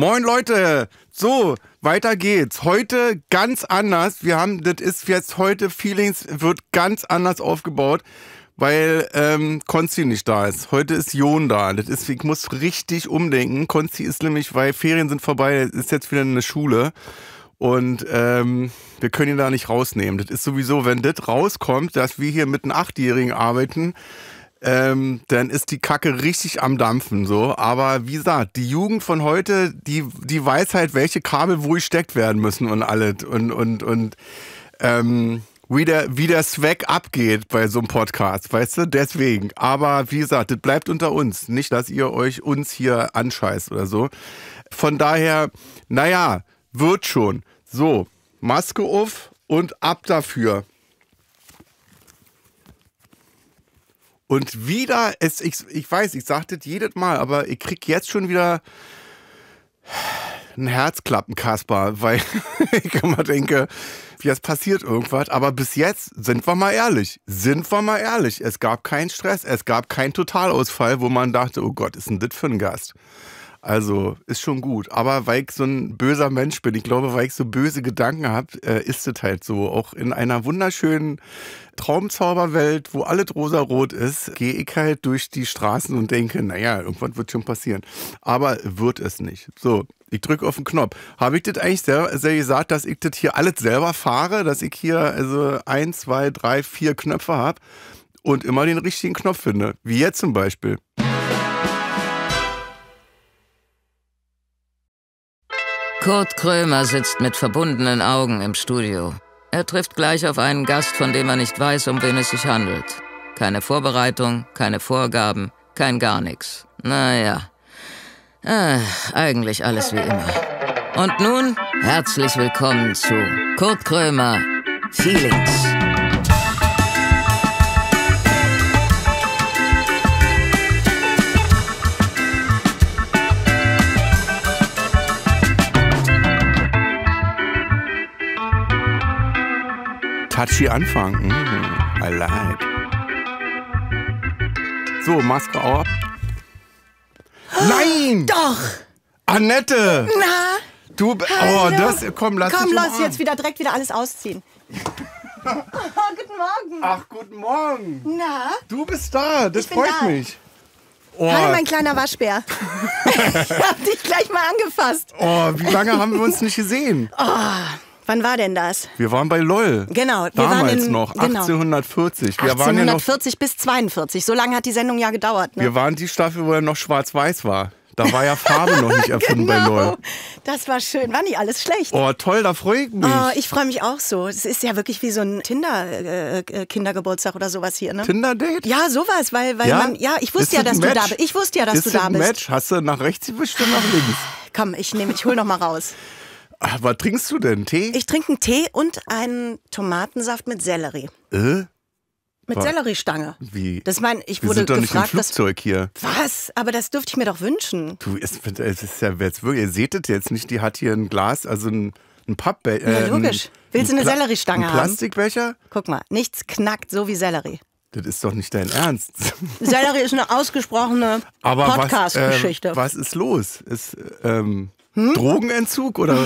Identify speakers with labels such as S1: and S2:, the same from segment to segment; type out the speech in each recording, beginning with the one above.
S1: Moin Leute, so, weiter geht's. Heute ganz anders. Wir haben, das ist jetzt heute, Feelings wird ganz anders aufgebaut, weil ähm, Konzi nicht da ist. Heute ist Jon da. Das ist, ich muss richtig umdenken. Konzi ist nämlich, weil Ferien sind vorbei, ist jetzt wieder in der Schule. Und ähm, wir können ihn da nicht rausnehmen. Das ist sowieso, wenn das rauskommt, dass wir hier mit einem Achtjährigen arbeiten, ähm, dann ist die Kacke richtig am Dampfen. So. Aber wie gesagt, die Jugend von heute, die, die weiß halt, welche Kabel wo gesteckt werden müssen und alles. Und, und, und ähm, wie, der, wie der Swag abgeht bei so einem Podcast, weißt du? Deswegen. Aber wie gesagt, das bleibt unter uns. Nicht, dass ihr euch uns hier anscheißt oder so. Von daher, naja, wird schon. So, Maske auf und ab dafür. Und wieder, es, ich, ich weiß, ich sagte das jedes Mal, aber ich krieg jetzt schon wieder ein Herzklappen, Kaspar, weil ich immer denke, jetzt passiert irgendwas. Aber bis jetzt, sind wir mal ehrlich, sind wir mal ehrlich, es gab keinen Stress, es gab keinen Totalausfall, wo man dachte, oh Gott, ist denn das für ein Gast? Also ist schon gut. Aber weil ich so ein böser Mensch bin, ich glaube, weil ich so böse Gedanken habe, äh, ist es halt so. Auch in einer wunderschönen Traumzauberwelt, wo alles rosarot ist, gehe ich halt durch die Straßen und denke, naja, irgendwann wird schon passieren. Aber wird es nicht. So, ich drücke auf den Knopf. Habe ich das eigentlich sehr, sehr gesagt, dass ich das hier alles selber fahre, dass ich hier also ein, zwei, drei, vier Knöpfe habe und immer den richtigen
S2: Knopf finde? Wie jetzt zum Beispiel. Kurt Krömer sitzt mit verbundenen Augen im Studio. Er trifft gleich auf einen Gast, von dem er nicht weiß, um wen es sich handelt. Keine Vorbereitung, keine Vorgaben, kein gar nichts. Naja, äh, ah, eigentlich alles wie immer. Und nun herzlich willkommen zu Kurt Krömer Feelings.
S1: Touchy Anfang. Mm, I like. So, Maske auf. Nein! Doch! Annette! Na? Du, oh, das, komm, lass Komm, lass jetzt
S3: wieder direkt wieder alles ausziehen. oh, guten Morgen. Ach, guten Morgen. Na? Du bist da, das freut da. mich. Oh. Hallo, mein kleiner Waschbär. ich hab dich gleich mal angefasst. Oh, wie lange haben wir
S1: uns nicht gesehen?
S3: Oh. Wann war denn das?
S1: Wir waren bei LOL. Genau. Damals in, noch, 1840. Genau. 1840. Wir 1840
S3: noch, bis 42. So lange hat die Sendung ja gedauert. Ne? Wir
S1: waren die Staffel, wo er noch schwarz-weiß war. Da war ja Farbe noch nicht erfunden genau. bei LOL.
S3: Das war schön. War nicht alles schlecht.
S1: Oh, toll, da freue ich mich. Oh, ich freue mich
S3: auch so. Es ist ja wirklich wie so ein Tinder-Kindergeburtstag äh, äh oder sowas hier. Ne? Tinder-Date? Ja, sowas, weil, weil ja? man. Ja, ich wusste ja, dass du da bist. Ich wusste ja, dass Ist du da bist. Match.
S1: Hast du nach rechts bestimmt nach links?
S3: Komm, ich nehme, ich hol noch mal raus. Ach, was trinkst du denn? Tee? Ich trinke einen Tee und einen Tomatensaft mit Sellerie. Äh? Mit Selleriestange. Wie? Das mein, ich wurde Wir sind doch gefragt, nicht im Flugzeug dass, hier. Was? Aber das dürfte ich mir doch wünschen.
S1: Du, es, es ist ja jetzt ihr seht es jetzt nicht, die hat hier ein Glas, also ein, ein Pappbecher. Äh, ja, logisch. Willst du eine Pla Selleriestange ein haben?
S3: Plastikbecher? Guck mal, nichts knackt so wie Sellerie.
S1: Das ist doch nicht dein Ernst.
S3: Sellerie ist eine ausgesprochene Podcast-Geschichte. Äh,
S1: was ist los? Ist, ähm, hm? Drogenentzug oder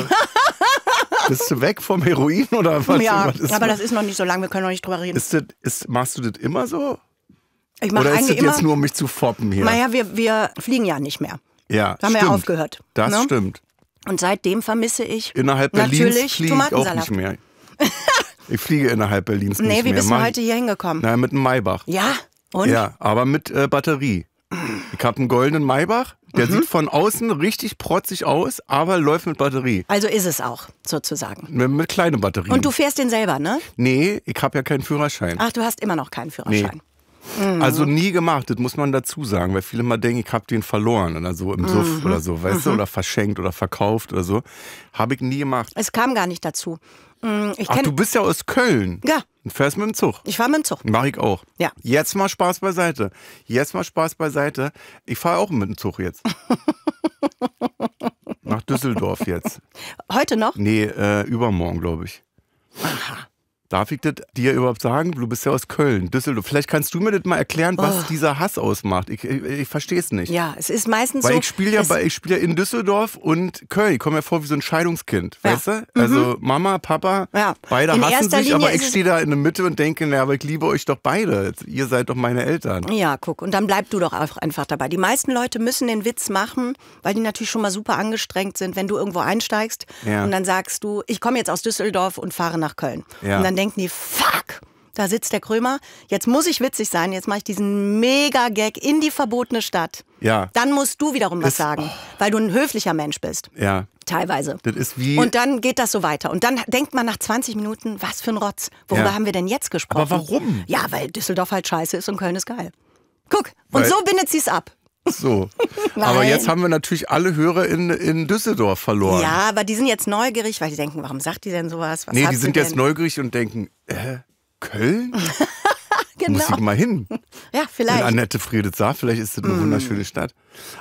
S1: bist du weg vom Heroin oder was? Ja, was aber das ist noch
S3: nicht so lange, wir können noch nicht drüber reden. Ist
S1: das, ist, machst du das immer so?
S3: Ich mach Oder ist das immer, jetzt nur,
S1: um mich zu foppen hier? Naja,
S3: wir, wir fliegen ja nicht mehr.
S1: Ja, das haben stimmt. wir ja aufgehört. Das ne? stimmt.
S3: Und seitdem vermisse ich innerhalb natürlich Berlins natürlich auch nicht
S1: mehr. ich fliege innerhalb Berlins nee, nicht mehr. Nee, wie bist du heute hier hingekommen? Nein, mit einem Maybach. Ja, und? Ja, aber mit äh, Batterie. Ich habe einen goldenen Maybach der mhm. sieht von außen richtig protzig aus, aber läuft mit Batterie.
S3: Also ist es auch, sozusagen.
S1: Mit, mit kleinen Batterien. Und du
S3: fährst den selber, ne?
S1: Nee, ich habe ja keinen Führerschein. Ach,
S3: du hast immer noch keinen Führerschein. Nee. Mhm. Also nie
S1: gemacht, das muss man dazu sagen, weil viele mal denken, ich habe den verloren oder so im mhm. Suff oder so, weißt mhm. du, oder verschenkt oder verkauft oder so. Habe ich nie gemacht.
S3: Es kam gar nicht dazu. Mm, ich Ach, du
S1: bist ja aus Köln. Ja. Und fährst mit dem Zug. Ich fahre mit dem Zug. Mach ich auch. Ja. Jetzt mal Spaß beiseite. Jetzt mal Spaß beiseite. Ich fahre auch mit dem Zug jetzt. Nach Düsseldorf jetzt. Heute noch? Nee, äh, übermorgen, glaube ich. Aha. Darf ich das dir überhaupt sagen? Du bist ja aus Köln, Düsseldorf. Vielleicht kannst du mir das mal erklären, was oh. dieser Hass ausmacht. Ich, ich, ich verstehe es nicht.
S3: Ja, es ist meistens Weil so. Ich spiele ja, bei, ich spiel
S1: ja in Düsseldorf und Köln. Ich komme mir vor wie so ein Scheidungskind, ja. weißt du? Also mhm. Mama, Papa, ja. beide in hassen sich, Linie aber ich stehe da in der Mitte und denke, naja, aber ich liebe euch doch beide. Ihr seid doch meine Eltern.
S3: Ja, guck. Und dann bleib du doch einfach dabei. Die meisten Leute müssen den Witz machen, weil die natürlich schon mal super angestrengt sind, wenn du irgendwo einsteigst ja. und dann sagst du, ich komme jetzt aus Düsseldorf und fahre nach Köln. Ja. Und dann denken die, fuck, da sitzt der Krömer, jetzt muss ich witzig sein, jetzt mache ich diesen Mega-Gag in die verbotene Stadt. Ja. Dann musst du wiederum was das, sagen, oh. weil du ein höflicher Mensch bist. Ja. Teilweise.
S1: Das ist wie und
S3: dann geht das so weiter. Und dann denkt man nach 20 Minuten, was für ein Rotz. Worüber ja. haben wir denn jetzt gesprochen? Aber warum? Ja, weil Düsseldorf halt scheiße ist und Köln ist geil. Guck, und so bindet sie es ab. So. Nein. Aber jetzt haben
S1: wir natürlich alle Hörer in, in Düsseldorf verloren. Ja,
S3: aber die sind jetzt neugierig, weil die denken, warum sagt die denn sowas? Was nee, die sind jetzt
S1: neugierig und denken, äh, Köln? genau. Muss ich mal hin. Ja, vielleicht. In Annette Frieditz sah, vielleicht ist das eine mm. wunderschöne Stadt.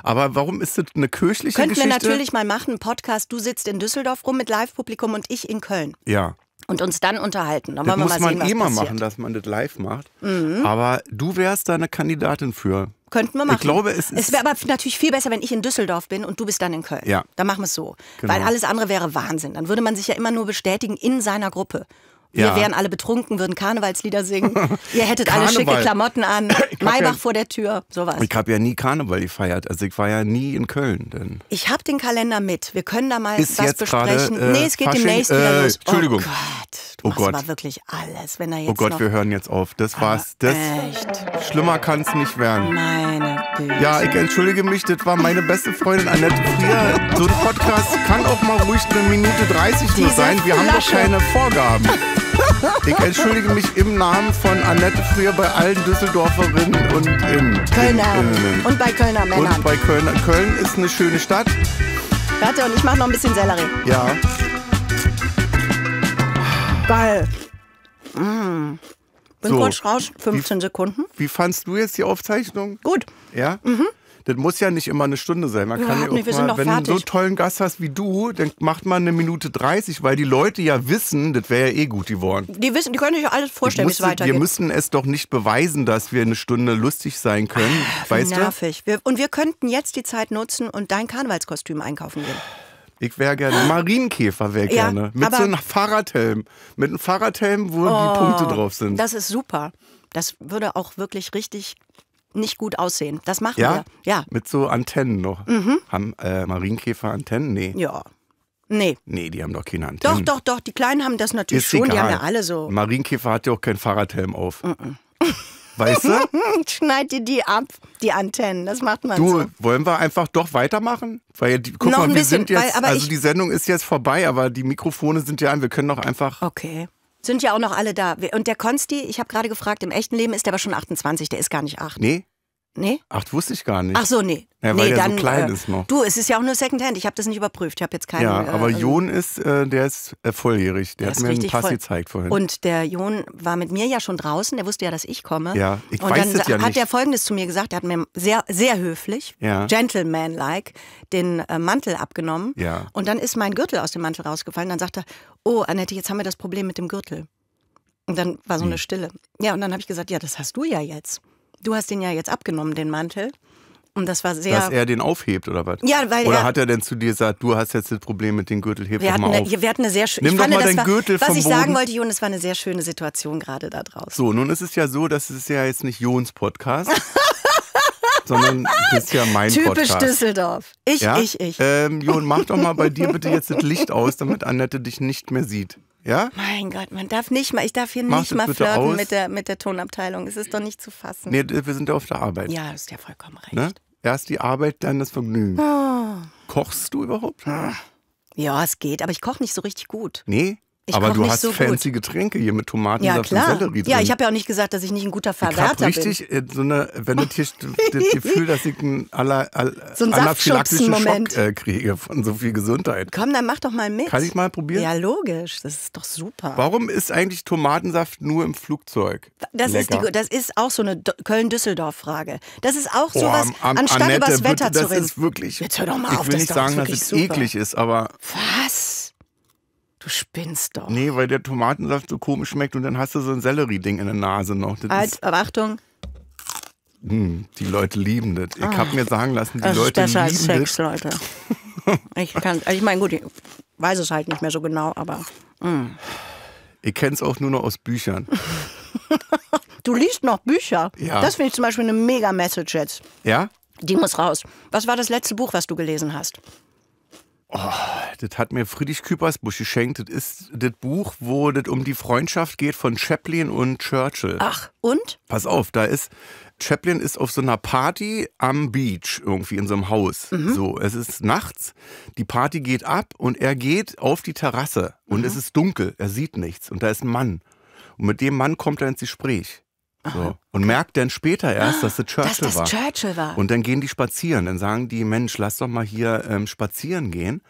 S1: Aber warum ist das eine kirchliche Könnten Geschichte? Könnten wir natürlich
S3: mal machen, einen Podcast, du sitzt in Düsseldorf rum mit Live-Publikum und ich in Köln. Ja und uns dann unterhalten. Dann das muss man sehen, eh mal machen,
S1: dass man das live macht. Mhm. Aber du wärst da eine Kandidatin für. Könnten wir machen. Ich glaube, es Es wäre
S3: aber natürlich viel besser, wenn ich in Düsseldorf bin und du bist dann in Köln. Ja. Dann machen wir es so. Genau. Weil alles andere wäre Wahnsinn. Dann würde man sich ja immer nur bestätigen in seiner Gruppe. Wir ja. wären alle betrunken, würden Karnevalslieder singen. Ihr hättet alle schicke Klamotten an. Maybach ja, vor der Tür, sowas. Ich
S1: habe ja nie Karneval gefeiert. Also ich war ja nie in Köln. Denn
S3: ich habe den Kalender mit. Wir können da mal Ist was besprechen. Grade, äh, nee, es geht Fasching, demnächst äh, los. Oh Entschuldigung. Oh
S1: Gott, du oh Gott. mal
S3: wirklich alles, wenn er oh jetzt Oh Gott, wir
S1: hören jetzt auf. Das war's. Das echt. Schlimmer kann's nicht werden. Meine Güte. Ja, ich entschuldige mich. Das war meine beste Freundin Annette Frier. So ein Podcast kann auch mal ruhig eine Minute 30 nur sein. Wir haben doch keine Vorgaben. Ich entschuldige mich im Namen von Annette Früher bei allen Düsseldorferinnen und in, Kölner. In, und bei Kölner Männern. Und bei Kölner. Köln ist eine schöne Stadt.
S3: Warte, und ich mache noch ein bisschen Sellerie. Ja. Geil. Mmh. Bin so. kurz raus, 15 wie, Sekunden. Wie fandst du jetzt die
S1: Aufzeichnung? Gut. Ja? Mhm das muss ja nicht immer eine Stunde sein. Man kann ja, ja mal, wenn fertig. du so einen tollen Gast hast wie du, dann macht man eine Minute 30, weil die Leute ja wissen, das wäre ja eh gut geworden.
S3: Die wissen, die können sich alles vorstellen, wie es weitergeht. Wir müssen
S1: es doch nicht beweisen, dass wir eine Stunde lustig sein können. Ach, weißt nervig.
S3: Du? Wir, und wir könnten jetzt die Zeit nutzen und dein Karnevalskostüm einkaufen gehen.
S1: Ich wäre gerne ah. Marienkäfer, wäre ja, gerne. Mit so einem Fahrradhelm. Mit einem
S3: Fahrradhelm, wo oh, die Punkte oh, drauf sind. Das ist super. Das würde auch wirklich richtig nicht gut aussehen. Das machen ja? wir. Ja.
S1: Mit so Antennen noch. Mhm. Haben äh, Marienkäfer Antennen? Nee. Ja. Nee. Nee, die haben doch keine Antennen. Doch,
S3: doch, doch. Die Kleinen haben das natürlich Ist schon. Egal. Die haben ja alle so.
S1: Marienkäfer hat ja auch keinen Fahrradhelm auf. Mhm. Weißt du?
S3: Schneid dir die ab, die Antennen. Das macht man du, so.
S1: wollen wir einfach doch weitermachen? Weil, guck noch mal, wir bisschen, sind jetzt, weil, also die Sendung ist jetzt vorbei, aber die Mikrofone sind ja an. Wir können doch einfach. Okay.
S3: Sind ja auch noch alle da. Und der Konsti, ich habe gerade gefragt, im echten Leben ist der aber schon 28, der ist gar nicht 8. Nee, Nee?
S1: Ach, das wusste ich gar nicht. Ach so, nee. Ja, weil nee, der dann, so klein äh, ist noch. Du, es
S3: ist ja auch nur Secondhand. Ich habe das nicht überprüft. Ich habe jetzt keinen. Ja, äh, aber äh, Jon
S1: ist, äh, der ist äh, volljährig. Der, der hat mir einen Pass voll. gezeigt
S3: vorhin. Und der Jon war mit mir ja schon draußen. Der wusste ja, dass ich komme. Ja, ich Und weiß dann das ja hat nicht. er Folgendes zu mir gesagt. Er hat mir sehr, sehr höflich, ja. gentleman-like, den äh, Mantel abgenommen. Ja. Und dann ist mein Gürtel aus dem Mantel rausgefallen. Dann sagt er, oh, Annette, jetzt haben wir das Problem mit dem Gürtel. Und dann war so hm. eine Stille. Ja, und dann habe ich gesagt, ja, das hast du ja jetzt. Du hast den ja jetzt abgenommen, den Mantel. Und das war sehr. Dass er
S1: den aufhebt oder was? Ja, weil Oder er, hat er denn zu dir gesagt, du hast jetzt das Problem mit dem Gürtel, heb wir doch mal eine, auf. Wir hatten eine sehr schöne. Nimm doch fand, mal deinen war, Gürtel Was vom ich sagen
S3: wollte, Jon, es war eine sehr schöne Situation gerade da draußen.
S1: So, nun ist es ja so, das ist ja jetzt nicht Jons Podcast. sondern das ist ja mein Typisch Podcast. Typisch
S3: Düsseldorf. Ich, ja? ich, ich. Ähm, Jon, mach doch mal bei dir bitte jetzt das Licht aus,
S1: damit Annette dich nicht mehr sieht. Ja?
S3: Mein Gott, man darf nicht mal, ich darf hier Mach's nicht mal flirten mit der, mit der Tonabteilung. Es ist doch nicht zu fassen. Nee, wir sind ja auf der Arbeit. Ja, das ist ja vollkommen
S1: recht. Ne? Erst die Arbeit, dann das Vergnügen. Oh. Kochst
S3: du überhaupt? Ja, es geht, aber ich koche nicht so richtig gut.
S1: Nee? Ich aber du hast so fancy gut. Getränke hier mit Tomatensaft ja, und Sellerie drin. Ja, ich habe
S3: ja auch nicht gesagt, dass ich nicht ein guter Verwerter ich richtig,
S1: bin. richtig äh, so eine, wenn du hier das Gefühl, dass ich einen aller, all, so einen anaphylaktischen Schock äh, kriege von so viel Gesundheit. Komm, dann
S3: mach doch mal mit. Kann ich mal probieren? Ja, logisch. Das ist doch super. Warum ist eigentlich
S1: Tomatensaft nur im Flugzeug? Das, Lecker. ist, die,
S3: das ist auch so eine Köln-Düsseldorf-Frage. Das ist auch sowas, oh, anstatt Annette, übers Wetter zu reden. Das ist wirklich. Jetzt hör doch mal ich auf, will das nicht sagen, dass es eklig
S1: ist, aber. Was? Du spinnst doch. Nee, weil der Tomatensaft so komisch schmeckt und dann hast du so ein Sellerie-Ding in der Nase noch. Das Als, halt,
S3: ist, Achtung.
S1: Hm, die Leute lieben das. Ich ah, habe mir sagen lassen, die das Leute ist besser lieben als Sex, das.
S3: Leute. Ich kann, also ich meine, gut, ich weiß es halt nicht mehr so genau, aber. Mh. Hm.
S1: Ich kenne es auch nur noch aus Büchern.
S3: du liest noch Bücher? Ja. Das finde ich zum Beispiel eine mega Message jetzt. Ja? Die muss raus. Was war das letzte Buch, was du gelesen hast?
S1: Oh, das hat mir Friedrich Küppersbusch geschenkt. Das ist das Buch, wo das um die Freundschaft geht von Chaplin und Churchill. Ach,
S3: und? Pass
S1: auf, da ist Chaplin ist auf so einer Party am Beach, irgendwie in so einem Haus. Mhm. So, es ist nachts, die Party geht ab und er geht auf die Terrasse und mhm. es ist dunkel, er sieht nichts und da ist ein Mann. Und mit dem Mann kommt er ins Gespräch. So. Und merkt dann später erst, dass es Churchill, dass das war. Churchill war. Und dann gehen die spazieren. Dann sagen die, Mensch, lass doch mal hier ähm, spazieren gehen.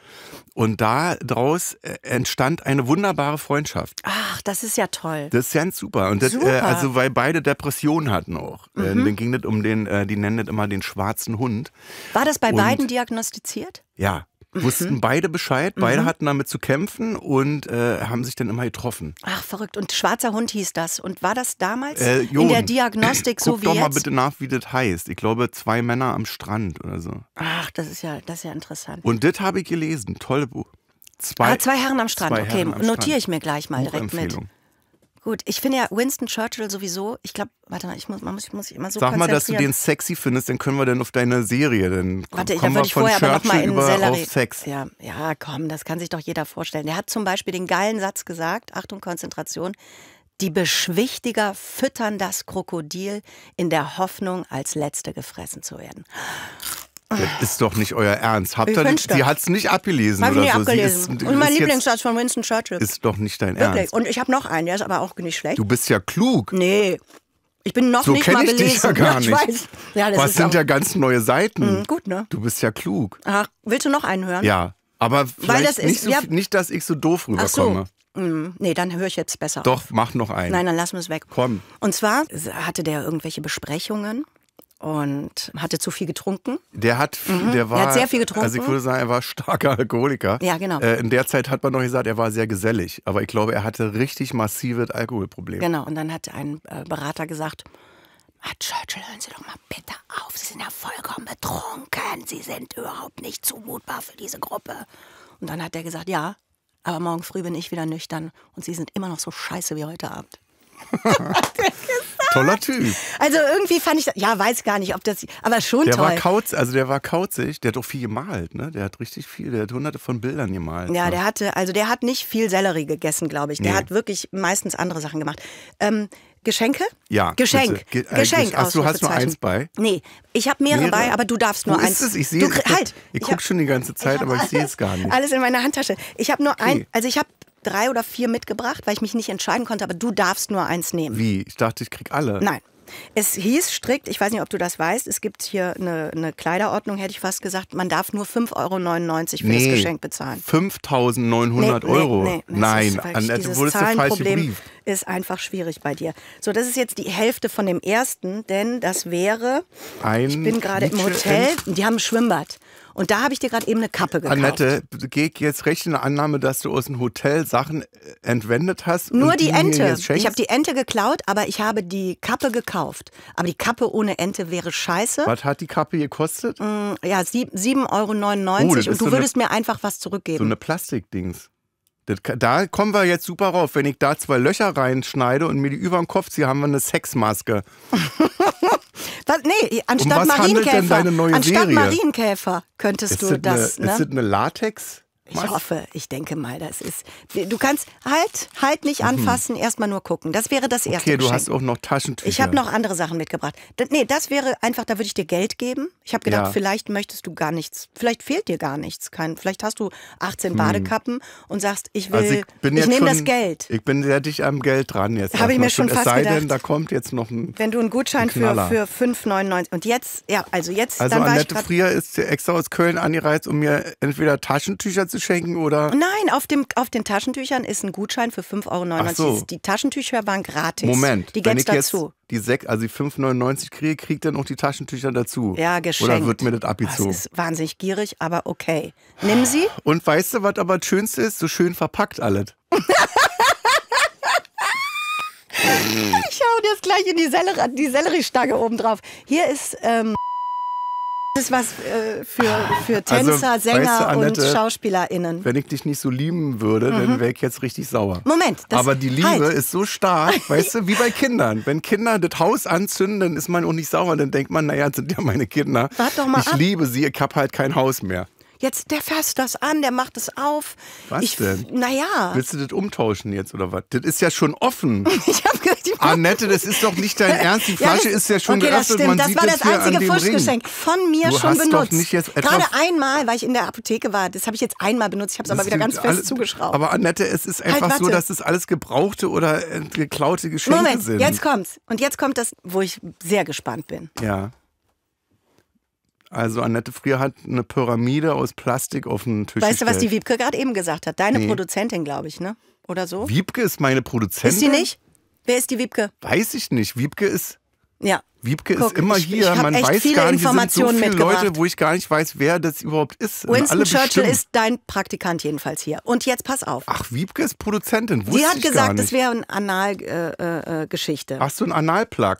S1: Und daraus äh, entstand eine wunderbare Freundschaft.
S3: Ach, das ist ja toll. Das
S1: ist ja super. Und das, äh, super. Äh, also, weil beide Depressionen hatten auch. Ähm, mhm. Äh, dann ging das um den, äh, die nennen das immer den schwarzen Hund. War das bei Und beiden
S3: diagnostiziert?
S1: Ja wussten mhm. beide Bescheid, beide mhm. hatten damit zu kämpfen und äh, haben sich dann immer getroffen.
S3: Ach, verrückt. Und Schwarzer Hund hieß das. Und war das damals äh, in der Diagnostik so Guck wie doch jetzt? doch mal bitte nach,
S1: wie das heißt. Ich glaube, zwei Männer am Strand oder so.
S3: Ach, das ist ja, das ist ja interessant.
S1: Und das habe ich gelesen. Tolle Buch. Ah, zwei, ah, zwei Herren am Strand. Herren okay, notiere ich mir gleich mal direkt mit.
S3: Gut, ich finde ja Winston Churchill sowieso, ich glaube, warte mal, ich muss, man muss, ich immer so Sag mal, dass du den
S1: sexy findest, dann können wir dann auf deine Serie, dann warte, ich, kommen wir von Churchill über auf Sex.
S3: Ja, ja, komm, das kann sich doch jeder vorstellen. Der hat zum Beispiel den geilen Satz gesagt, Achtung, Konzentration, die Beschwichtiger füttern das Krokodil in der Hoffnung, als Letzte gefressen zu werden.
S1: Das ist doch nicht euer Ernst. Habt ihr nicht, die hat es nicht abgelesen. Hab ich nicht so. abgelesen. Ist, und mein Lieblingssatz
S3: von Winston Churchill. Ist
S1: doch nicht dein Wirklich. Ernst. Und
S3: ich habe noch einen, der ist aber auch nicht schlecht. Du
S1: bist ja klug.
S3: Nee. Ich bin noch so nicht mal ich belesen. Dich ja gar nicht. Ja, ich weiß. Ja, das Was sind ja
S1: ganz neue Seiten. Mhm, gut, ne? Du bist ja klug.
S3: Ach, willst du noch einen hören? Ja.
S1: Aber vielleicht das ist, nicht, so, ja, nicht, dass ich so doof rüberkomme. So.
S3: Hm, nee, dann höre ich jetzt besser. Doch,
S1: auf. mach noch einen. Nein, dann lassen wir es weg. Komm.
S3: Und zwar hatte der irgendwelche Besprechungen und hatte zu viel getrunken.
S1: Der hat, mhm. der war, der hat sehr viel getrunken. Also ich würde sagen, er war starker Alkoholiker. Ja, genau. Äh, in der Zeit hat man noch gesagt, er war sehr gesellig, aber ich glaube, er hatte richtig massive
S3: Alkoholprobleme. Genau, und dann hat ein äh, Berater gesagt, Herr Churchill, hören Sie doch mal bitte auf, Sie sind ja vollkommen betrunken, Sie sind überhaupt nicht zumutbar für diese Gruppe. Und dann hat er gesagt, ja, aber morgen früh bin ich wieder nüchtern und Sie sind immer noch so scheiße wie heute Abend.
S1: Toller Typ.
S3: Also irgendwie fand ich, ja, weiß gar nicht, ob das, aber schon der toll. War kauz,
S1: also der war kauzig, der hat doch viel gemalt, ne? Der hat richtig viel, der hat hunderte von Bildern gemalt. Ja, ne? der
S3: hatte, also der hat nicht viel Sellerie gegessen, glaube ich. Der nee. hat wirklich meistens andere Sachen gemacht. Ähm, Geschenke? Ja. Geschenk. Ge äh, Geschenk. Ach, du hast nur eins bei? Nee, ich habe mehrere, mehrere, bei, aber du darfst nur Wo eins. Ist es? Ich sehe es. Halt. Ich, ich gucke
S1: schon die ganze Zeit, ich aber ich sehe es gar nicht. Alles
S3: in meiner Handtasche. Ich habe nur okay. ein, also ich habe drei oder vier mitgebracht, weil ich mich nicht entscheiden konnte, aber du darfst nur eins nehmen.
S1: Wie? Ich dachte, ich krieg alle. Nein.
S3: Es hieß strikt, ich weiß nicht, ob du das weißt, es gibt hier eine, eine Kleiderordnung, hätte ich fast gesagt, man darf nur 5,99 Euro für nee, das Geschenk bezahlen.
S1: 5.900 nee, Euro? Nee, Nein, an, also Zahlenproblem
S3: ist einfach schwierig bei dir. So, das ist jetzt die Hälfte von dem ersten, denn das wäre,
S1: Ein ich bin gerade im Hotel,
S3: die haben ein Schwimmbad. Und da habe ich dir gerade eben eine Kappe gekauft. Annette,
S1: gehe ich jetzt recht in der Annahme, dass du aus dem Hotel Sachen äh, entwendet hast? Nur die, die Ente. Ich habe die
S3: Ente geklaut, aber ich habe die Kappe gekauft. Aber die Kappe ohne Ente wäre scheiße. Was
S1: hat die Kappe gekostet?
S3: Mm, ja, 7,99 Euro. Oh, und du so würdest eine, mir einfach was zurückgeben. So
S1: eine Plastikdings. da kommen wir jetzt super rauf. Wenn ich da zwei Löcher reinschneide und mir die über den Kopf ziehe, haben wir eine Sexmaske.
S3: Das, nee, anstatt um was Marienkäfer. denn deine neue anstatt Serie? Marienkäfer könntest ist du das. Eine, ne? Ist das eine
S1: Latex?
S3: Ich Was? hoffe, ich denke mal, das ist. Du kannst halt, halt nicht mhm. anfassen, mhm. erstmal nur gucken. Das wäre das erste. Okay, du Geschenk. hast auch
S1: noch Taschentücher. Ich habe noch
S3: andere Sachen mitgebracht. Das, nee, das wäre einfach, da würde ich dir Geld geben. Ich habe gedacht, ja. vielleicht möchtest du gar nichts, vielleicht fehlt dir gar nichts. Kein, vielleicht hast du 18 hm. Badekappen und sagst, ich will, also ich, ich nehme das Geld.
S1: Ich bin sehr dicht am Geld dran jetzt. Habe ich mir schon, schon fast es sei gedacht. Denn, da kommt jetzt noch ein.
S3: Wenn du einen Gutschein ein für, für 5,99 und jetzt, ja, also jetzt. Also dann Annette
S1: Frier ist extra aus Köln angereist, um mir entweder Taschentücher zu schenken oder?
S3: Nein, auf, dem, auf den Taschentüchern ist ein Gutschein für 5,99 Euro. So. Die Taschentücher waren gratis. Moment, die gibt's dazu.
S1: die 6, also die 5,99 Euro kriege ich dann auch die Taschentücher dazu. Ja, geschenkt. Oder wird mir das abgezogen? Das ist
S3: wahnsinnig gierig, aber okay. Nimm sie.
S1: Und weißt du, was aber das Schönste ist? So schön verpackt alles. ich
S3: hau dir jetzt gleich in die, Sellerie, die Selleriestange oben drauf. Hier ist... Ähm das ist was äh, für, für also, Tänzer, also, Sänger weißt du, Annette, und SchauspielerInnen.
S1: Wenn ich dich nicht so lieben würde, mhm. dann wäre ich jetzt richtig sauer. Moment. Das Aber die Liebe halt. ist so stark, weißt du, wie bei Kindern. Wenn Kinder das Haus anzünden, dann ist man auch nicht sauer. Dann denkt man, naja, das sind ja meine Kinder. Wart doch mal ich ab. liebe sie, ich habe halt kein Haus mehr.
S3: Jetzt, der fasst das an, der macht es auf. Was ich, denn? Naja. Willst
S1: du das umtauschen jetzt oder was? Das ist ja schon offen. ich hab gesagt, ich Annette, das ist doch nicht dein Ernst. Die Flasche ja, das, ist ja schon okay, geöffnet. Das, stimmt. das war das, das einzige Fuschgeschenk
S3: von mir du schon hast benutzt. Doch nicht jetzt Gerade einmal, weil ich in der Apotheke war. Das habe ich jetzt einmal benutzt. Ich habe es aber wieder ganz fest alle, zugeschraubt. Aber Annette, es ist halt, einfach halt, so, dass das
S1: alles gebrauchte oder äh, geklaute Geschenke
S3: Moment, sind. Moment, jetzt kommt's. Und jetzt kommt das, wo ich sehr gespannt bin.
S1: Ja. Also Annette Frier hat eine Pyramide aus Plastik auf den Tisch. Weißt du, was die
S3: Wiebke gerade eben gesagt hat? Deine nee. Produzentin, glaube ich, ne? Oder so?
S1: Wiebke ist meine Produzentin. Ist sie nicht?
S3: Wer ist die Wiebke?
S1: Weiß ich nicht. Wiebke ist.
S3: Ja. Wiebke Guck, ist immer ich, hier. Ich Man weiß gar nicht, es sind so viele Leute,
S1: wo ich gar nicht weiß, wer das überhaupt ist. Winston Churchill bestimmt. ist
S3: dein Praktikant jedenfalls hier. Und jetzt pass auf. Ach,
S1: Wiebke ist Produzentin. Wusste Sie hat gesagt, es wäre
S3: eine Analgeschichte. Äh, äh, Ach so, ein
S1: Analplug.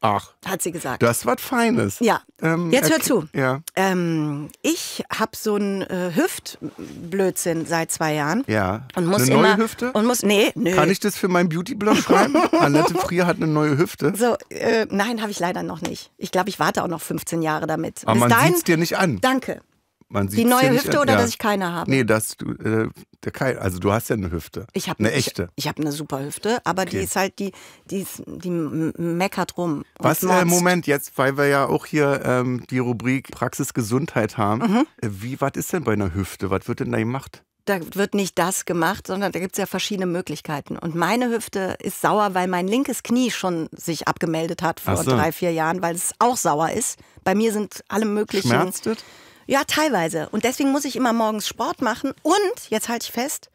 S1: Ach. Hat sie gesagt. Das war was Feines. Ja. Ähm, Jetzt hör zu. Ja.
S3: Ähm, ich habe so einen äh, Hüftblödsinn seit zwei Jahren. Ja. Und muss eine neue immer, Hüfte? Und muss, nee, nö. Kann ich das für meinen Beauty-Blog
S1: schreiben? Annette Frier hat eine neue Hüfte. So,
S3: äh, nein, habe ich leider noch nicht. Ich glaube, ich warte auch noch 15 Jahre damit. Aber Bis man sieht es dir nicht an. Danke
S1: man sieht Die neue Hüfte nicht, oder ja. dass ich keine habe? Nee, dass du, äh, also du hast ja eine Hüfte. Ich habe eine echte. Ich,
S3: habe eine super Hüfte, aber okay. die ist halt, die, die, ist, die meckert rum. Was, äh,
S1: Moment, jetzt, weil wir ja auch hier ähm, die Rubrik Praxis Gesundheit haben. Mhm. Äh, wie, was ist denn bei einer Hüfte? Was wird denn da gemacht?
S3: da wird nicht das gemacht, sondern da gibt es ja verschiedene Möglichkeiten. Und meine Hüfte ist sauer, weil mein linkes Knie schon sich abgemeldet hat vor so. drei, vier Jahren, weil es auch sauer ist. Bei mir sind alle möglichen. Schmerzt ja, teilweise. Und deswegen muss ich immer morgens Sport machen. Und, jetzt halte ich fest,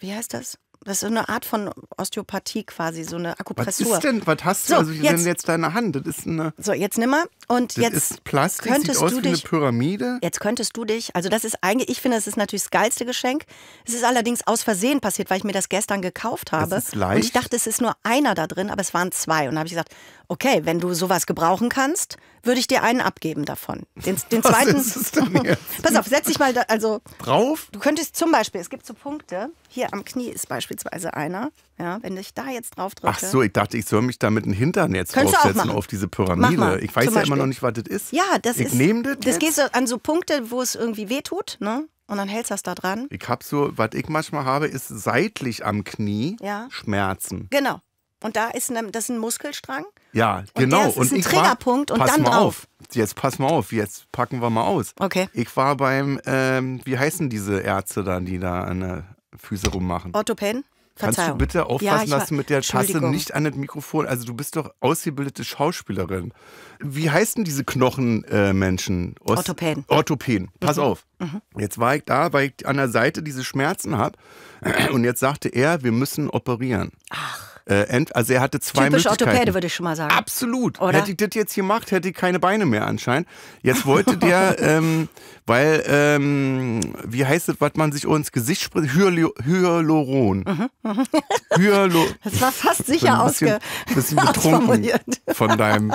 S3: wie heißt das? Das ist so eine Art von Osteopathie quasi, so eine Akupressur. Was ist denn, was hast du so, also jetzt, denn jetzt
S1: deine Hand? Das ist eine.
S3: So, jetzt nimm mal. Und das jetzt. ist Plastik, könntest sieht aus du dich, wie eine
S1: Pyramide.
S3: Jetzt könntest du dich, also das ist eigentlich, ich finde, das ist natürlich das geilste Geschenk. Es ist allerdings aus Versehen passiert, weil ich mir das gestern gekauft habe. Das ist leicht. Und ich dachte, es ist nur einer da drin, aber es waren zwei. Und da habe ich gesagt, okay, wenn du sowas gebrauchen kannst, würde ich dir einen abgeben davon. Den, den Was zweiten. Ist es denn jetzt? Pass auf, setz dich mal da, also drauf. Du könntest zum Beispiel, es gibt so Punkte. Hier am Knie ist beispielsweise einer. Ja, wenn ich da jetzt drauf drücke. Ach so, ich
S1: dachte, ich soll mich da mit dem Hintern jetzt draufsetzen auf diese Pyramide. Ich weiß ja immer noch nicht, was das ist. Ja, das ich ist. Ich nehme das. Das gehst
S3: du an so Punkte, wo es irgendwie wehtut, ne? Und dann hältst du das da dran.
S1: Ich habe so, was ich manchmal habe, ist seitlich am Knie ja. Schmerzen.
S3: Genau. Und da ist ne, das ist ein Muskelstrang.
S1: Ja, und genau. Der ist, und ein ich Triggerpunkt war, und dann drauf. Auf. Jetzt pass mal auf, jetzt packen wir mal aus. Okay. Ich war beim, ähm, wie heißen diese Ärzte dann, die da an der Füße rummachen? Orthopäden? Kannst du bitte aufpassen, ja, dass du mit der Tasse nicht an das Mikrofon. Also du bist doch ausgebildete Schauspielerin. Wie heißen diese Knochenmenschen? Äh, Orthopäden. Orthopäden. Pass mhm. auf. Mhm. Jetzt war ich da, weil ich an der Seite diese Schmerzen habe. Und jetzt sagte er, wir müssen operieren. Ach. Äh, also er hatte zwei Typisch Möglichkeiten. Orthopäde,
S3: würde ich schon mal sagen. Absolut. Oder? Hätte
S1: ich das jetzt gemacht, hätte ich keine Beine mehr anscheinend. Jetzt wollte der ähm, weil, ähm, wie heißt es, was man sich ins Gesicht spritzt? Hyaluron. Mhm. mhm. Hyalo
S3: das war fast sicher ausge bisschen, betrunken von deinem.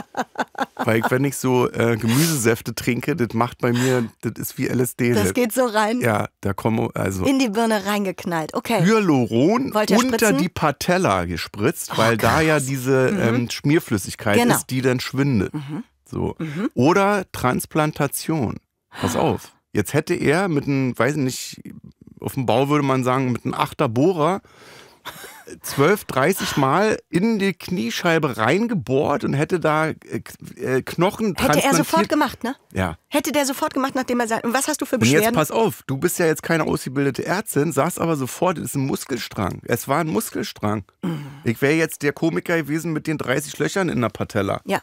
S3: Weil ich,
S1: wenn ich so äh, Gemüsesäfte trinke, das macht bei mir, das ist wie LSD. Das, das geht so rein. Ja, da komme also. In
S3: die Birne reingeknallt. Okay.
S1: Hyaluron unter die Patella gespritzt, oh, weil krass. da ja diese mhm. ähm, Schmierflüssigkeit genau. ist, die dann schwindet. Mhm. So. Mhm. Oder Transplantation. Pass auf. Jetzt hätte er mit einem, weiß nicht, auf dem Bau würde man sagen, mit einem Bohrer 12, 30 Mal in die Kniescheibe reingebohrt und hätte da äh, Knochen äh, Knochen
S3: Hätte er sofort gemacht, ne? Ja. Hätte der sofort gemacht, nachdem er sagt, und was hast du für Beschwerden? Und jetzt pass
S1: auf, du bist ja jetzt keine ausgebildete Ärztin, sagst aber sofort, es ist ein Muskelstrang. Es war ein Muskelstrang. Mhm. Ich wäre jetzt der Komiker gewesen mit den 30 Löchern in der Patella.
S3: Ja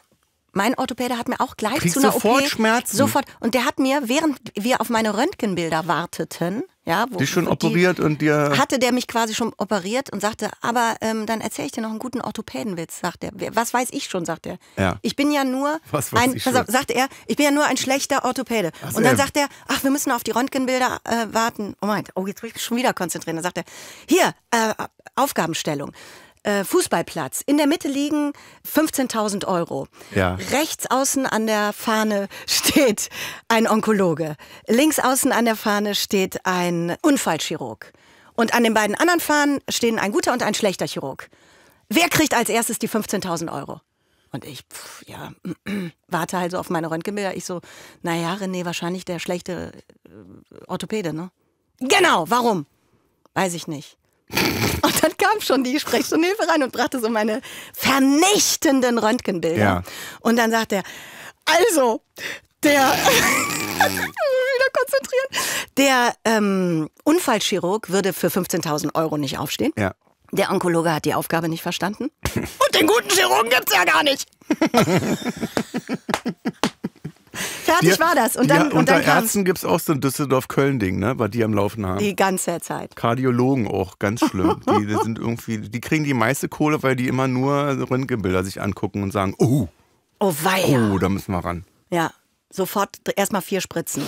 S3: mein Orthopäde hat mir auch gleich Kriegst zu einer sofort OP Schmerzen. sofort und der hat mir während wir auf meine Röntgenbilder warteten, ja, wo, die schon operiert die, und dir hatte der mich quasi schon operiert und sagte, aber ähm, dann erzähle ich dir noch einen guten Orthopädenwitz, sagt er. Was weiß ich schon, sagt er. Ja. Ich bin ja nur Was weiß ein, ich schon? sagt er, ich bin ja nur ein schlechter Orthopäde. Was und dann eben? sagt er, ach, wir müssen auf die Röntgenbilder äh, warten. Oh mein, oh jetzt muss ich mich schon wieder konzentrieren Dann sagt er, hier äh, Aufgabenstellung. Äh, Fußballplatz. In der Mitte liegen 15.000 Euro. Ja. Rechts außen an der Fahne steht ein Onkologe. Links außen an der Fahne steht ein Unfallchirurg. Und an den beiden anderen Fahnen stehen ein guter und ein schlechter Chirurg. Wer kriegt als erstes die 15.000 Euro? Und ich, pf, ja, warte halt so auf meine Röntgenbilder. Ich so, naja, René, wahrscheinlich der schlechte äh, Orthopäde, ne? Genau, warum? Weiß ich nicht. Und dann kam schon die Sprechstunde rein und brachte so meine vernichtenden Röntgenbilder. Ja. Und dann sagt er, also, der, wieder konzentrieren, der ähm, Unfallchirurg würde für 15.000 Euro nicht aufstehen. Ja. Der Onkologe hat die Aufgabe nicht verstanden. Und den guten Chirurgen gibt's ja gar nicht. Fertig die, war das. Und dann, die, und
S1: dann Ärzten gibt es auch so ein Düsseldorf-Köln-Ding, ne? weil die am Laufen haben. Die
S3: ganze Zeit.
S1: Kardiologen auch, ganz schlimm. die, die, sind irgendwie, die kriegen die meiste Kohle, weil die immer nur Röntgenbilder sich angucken und sagen, oh,
S3: oh, weia.
S1: oh da müssen wir ran.
S3: Ja, sofort erstmal vier Spritzen.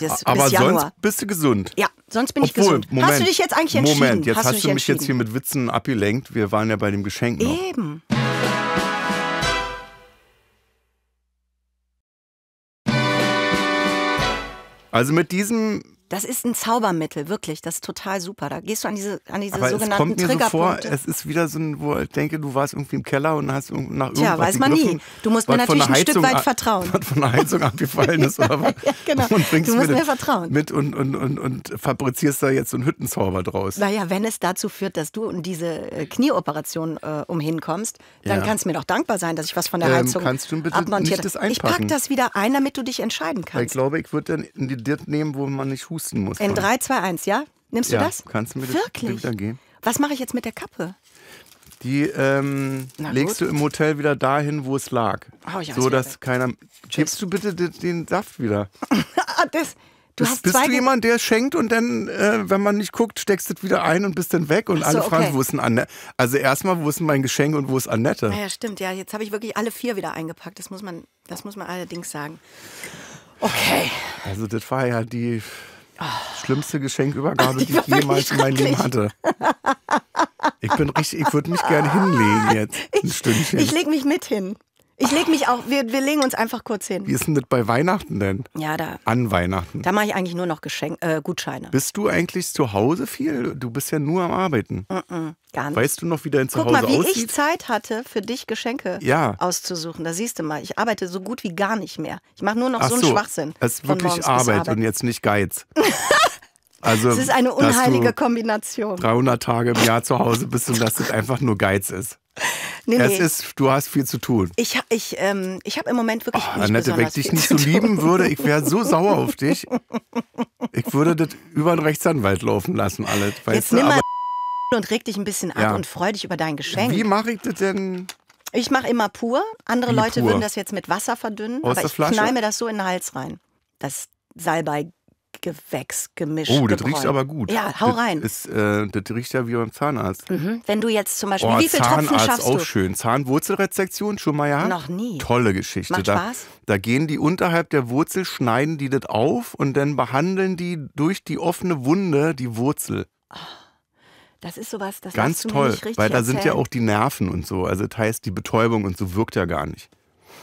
S3: Das, Aber bis sonst
S1: bist du gesund.
S3: Ja, sonst bin Obwohl, ich gesund. Moment, hast du dich jetzt eigentlich entschieden? Moment, jetzt hast, hast du mich jetzt hier mit
S1: Witzen abgelenkt. Wir waren ja bei dem Geschenk noch. Eben. Also mit diesem
S3: das ist ein Zaubermittel, wirklich. Das ist total super. Da gehst du an diese, an diese Aber sogenannten es kommt mir so vor, es
S1: ist wieder so ein, wo ich denke, du warst irgendwie im Keller und hast nach irgendwas Tja, weiß man nie. Du musst mir natürlich ein Stück weit vertrauen. Was von der Heizung abgefallen ist oder was.
S3: ja, genau. du musst mir, vertrauen.
S1: Mit und, und, und, und fabrizierst da jetzt so einen Hüttenzauber draus.
S3: Naja, wenn es dazu führt, dass du in diese äh, Knieoperation äh, umhin kommst, dann ja. kannst du mir doch dankbar sein, dass ich was von der ähm, Heizung ähm, kannst du bitte abmontiert habe. Ich pack das wieder ein, damit du dich entscheiden kannst. Weil Ich
S1: glaube, ich würde dann die Dirt nehmen, wo man nicht husten muss. In 3,
S3: 2, 1, ja? Nimmst ja, du das? Kannst du mir Wirklich? das wieder gehen? Was mache ich jetzt mit der Kappe?
S1: Die ähm, legst du im Hotel wieder dahin, wo es lag. Oh, ich so dass keiner. Gibst du bitte den, den Saft wieder? Ah, das, du bist, bist du jemand, der schenkt und dann, äh, wenn man nicht guckt, steckst du es wieder ein und bist dann weg und so, alle fragen, okay. wo ist denn Annette? Also erstmal, wo ist denn mein Geschenk und wo ist Annette? Ja,
S3: ja stimmt. Ja, jetzt habe ich wirklich alle vier wieder eingepackt. Das muss man, das muss man allerdings sagen. Okay.
S1: Also das war ja die schlimmste Geschenkübergabe, die, ich jemals in meinem Leben hatte.
S3: Ich bin richtig, ich würde mich gerne
S1: hinlegen jetzt. Ein ich, Ich lege
S3: mich mit hin. Ich leg mich auch, wir, wir legen uns einfach kurz hin. Wie ist
S1: denn das bei Weihnachten denn? Ja, da. An Weihnachten.
S3: Da mache ich eigentlich nur noch Geschenk, äh, Gutscheine. Bist
S1: du eigentlich zu Hause viel? Du bist ja nur am Arbeiten. Mm
S3: -mm, gar nicht. Weißt
S1: du noch, wie dein Zuhause aussieht? Guck mal, wie aussieht? ich
S3: Zeit hatte, für dich Geschenke ja. auszusuchen. Da siehst du mal, ich arbeite so gut wie gar nicht mehr. Ich mache nur noch so, so einen Schwachsinn. Es ist wirklich Arbeit, Arbeit
S1: und jetzt nicht Geiz. Also, es ist eine unheilige
S3: Kombination.
S1: 300 Tage im Jahr zu Hause bist und dass das einfach nur Geiz ist.
S3: Nee, es ist,
S1: du hast viel zu tun.
S3: Ich, ich, ähm, ich habe im Moment wirklich. Oh, Annette, wenn ich dich nicht so lieben
S1: würde, ich wäre so sauer auf dich. Ich würde das über einen Rechtsanwalt laufen lassen, alles. Jetzt du? nimm mal Aber
S3: und reg dich ein bisschen ab ja. und freu dich über dein Geschenk. Wie mache ich das denn? Ich mache immer pur. Andere Wie Leute pur? würden das jetzt mit Wasser verdünnen, Aus aber ich knall mir das so in den Hals rein. Das Salbei Gewächsgemisch. Oh, das riecht aber gut. Ja, hau das rein. Ist,
S1: äh, das riecht ja wie beim Zahnarzt. Mhm.
S3: Wenn du jetzt zum Beispiel, oh, wie viele Zahnarzt Tropfen schaffst auch du? auch schön.
S1: Zahnwurzelresektion schon mal ja? Noch nie. Tolle Geschichte. Macht da, Spaß? Da gehen die unterhalb der Wurzel, schneiden die das auf und dann behandeln die durch die offene Wunde die Wurzel. Oh.
S3: Das ist sowas, das Ganz toll, weil da erzählen. sind ja auch die
S1: Nerven und so. Also das heißt, die Betäubung und so wirkt ja gar nicht.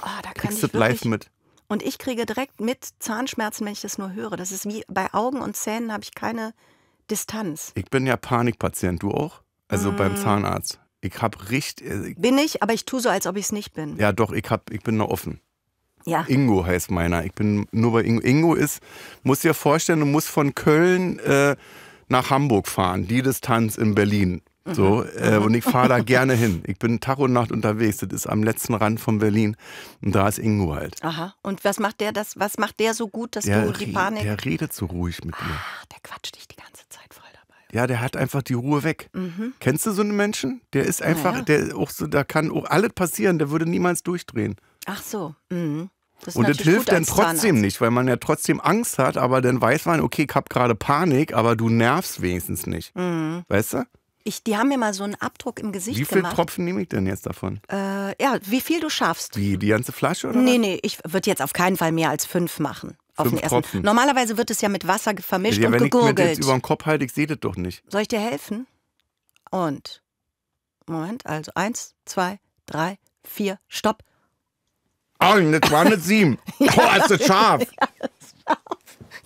S3: Oh, da kann Kriegst ich wirklich, live mit. Und ich kriege direkt mit Zahnschmerzen, wenn ich das nur höre. Das ist wie bei Augen und Zähnen habe ich keine Distanz.
S1: Ich bin ja Panikpatient, du auch? Also mm. beim Zahnarzt. Ich habe richtig. Äh,
S3: bin ich, aber ich tue so, als ob ich es nicht bin.
S1: Ja, doch, ich, hab, ich bin noch offen. Ja. Ingo heißt meiner. Ich bin nur bei Ingo. Ingo ist, muss dir vorstellen, du musst von Köln äh, nach Hamburg fahren, die Distanz in Berlin. So, äh, und ich fahre da gerne hin. Ich bin Tag und Nacht unterwegs. Das ist am letzten Rand von Berlin. Und da ist Ingo halt.
S3: Aha. Und was macht der das, was macht der so gut, dass der, du die Panik.
S1: Der redet so ruhig mit ah, mir. Der quatscht dich die ganze Zeit voll dabei. Ja, der hat einfach die Ruhe weg. Mhm. Kennst du so einen Menschen? Der ist einfach, ja. der auch so, da kann auch alles passieren, der würde niemals durchdrehen.
S3: Ach so. Mhm. Das und das hilft dann trotzdem Zahnarzt.
S1: nicht, weil man ja trotzdem Angst hat, aber dann weiß man, okay, ich habe gerade Panik, aber du nervst wenigstens nicht. Mhm. Weißt du?
S3: Ich, die haben mir mal so einen Abdruck im Gesicht gemacht. Wie viel gemacht. Tropfen
S1: nehme ich denn jetzt davon?
S3: Äh, ja, wie viel du schaffst.
S1: Wie, die ganze Flasche oder? Nee, was?
S3: nee, ich würde jetzt auf keinen Fall mehr als fünf machen. Auf fünf den ersten. Tropfen. Normalerweise wird es ja mit Wasser vermischt ja, und wenn gegurgelt. Wenn ich mir jetzt über den
S1: Kopf halte, ich sehe das doch nicht.
S3: Soll ich dir helfen? Und. Moment, also eins, zwei, drei, vier, stopp.
S1: Oh, das war eine sieben. Oh, ist das scharf. Ja,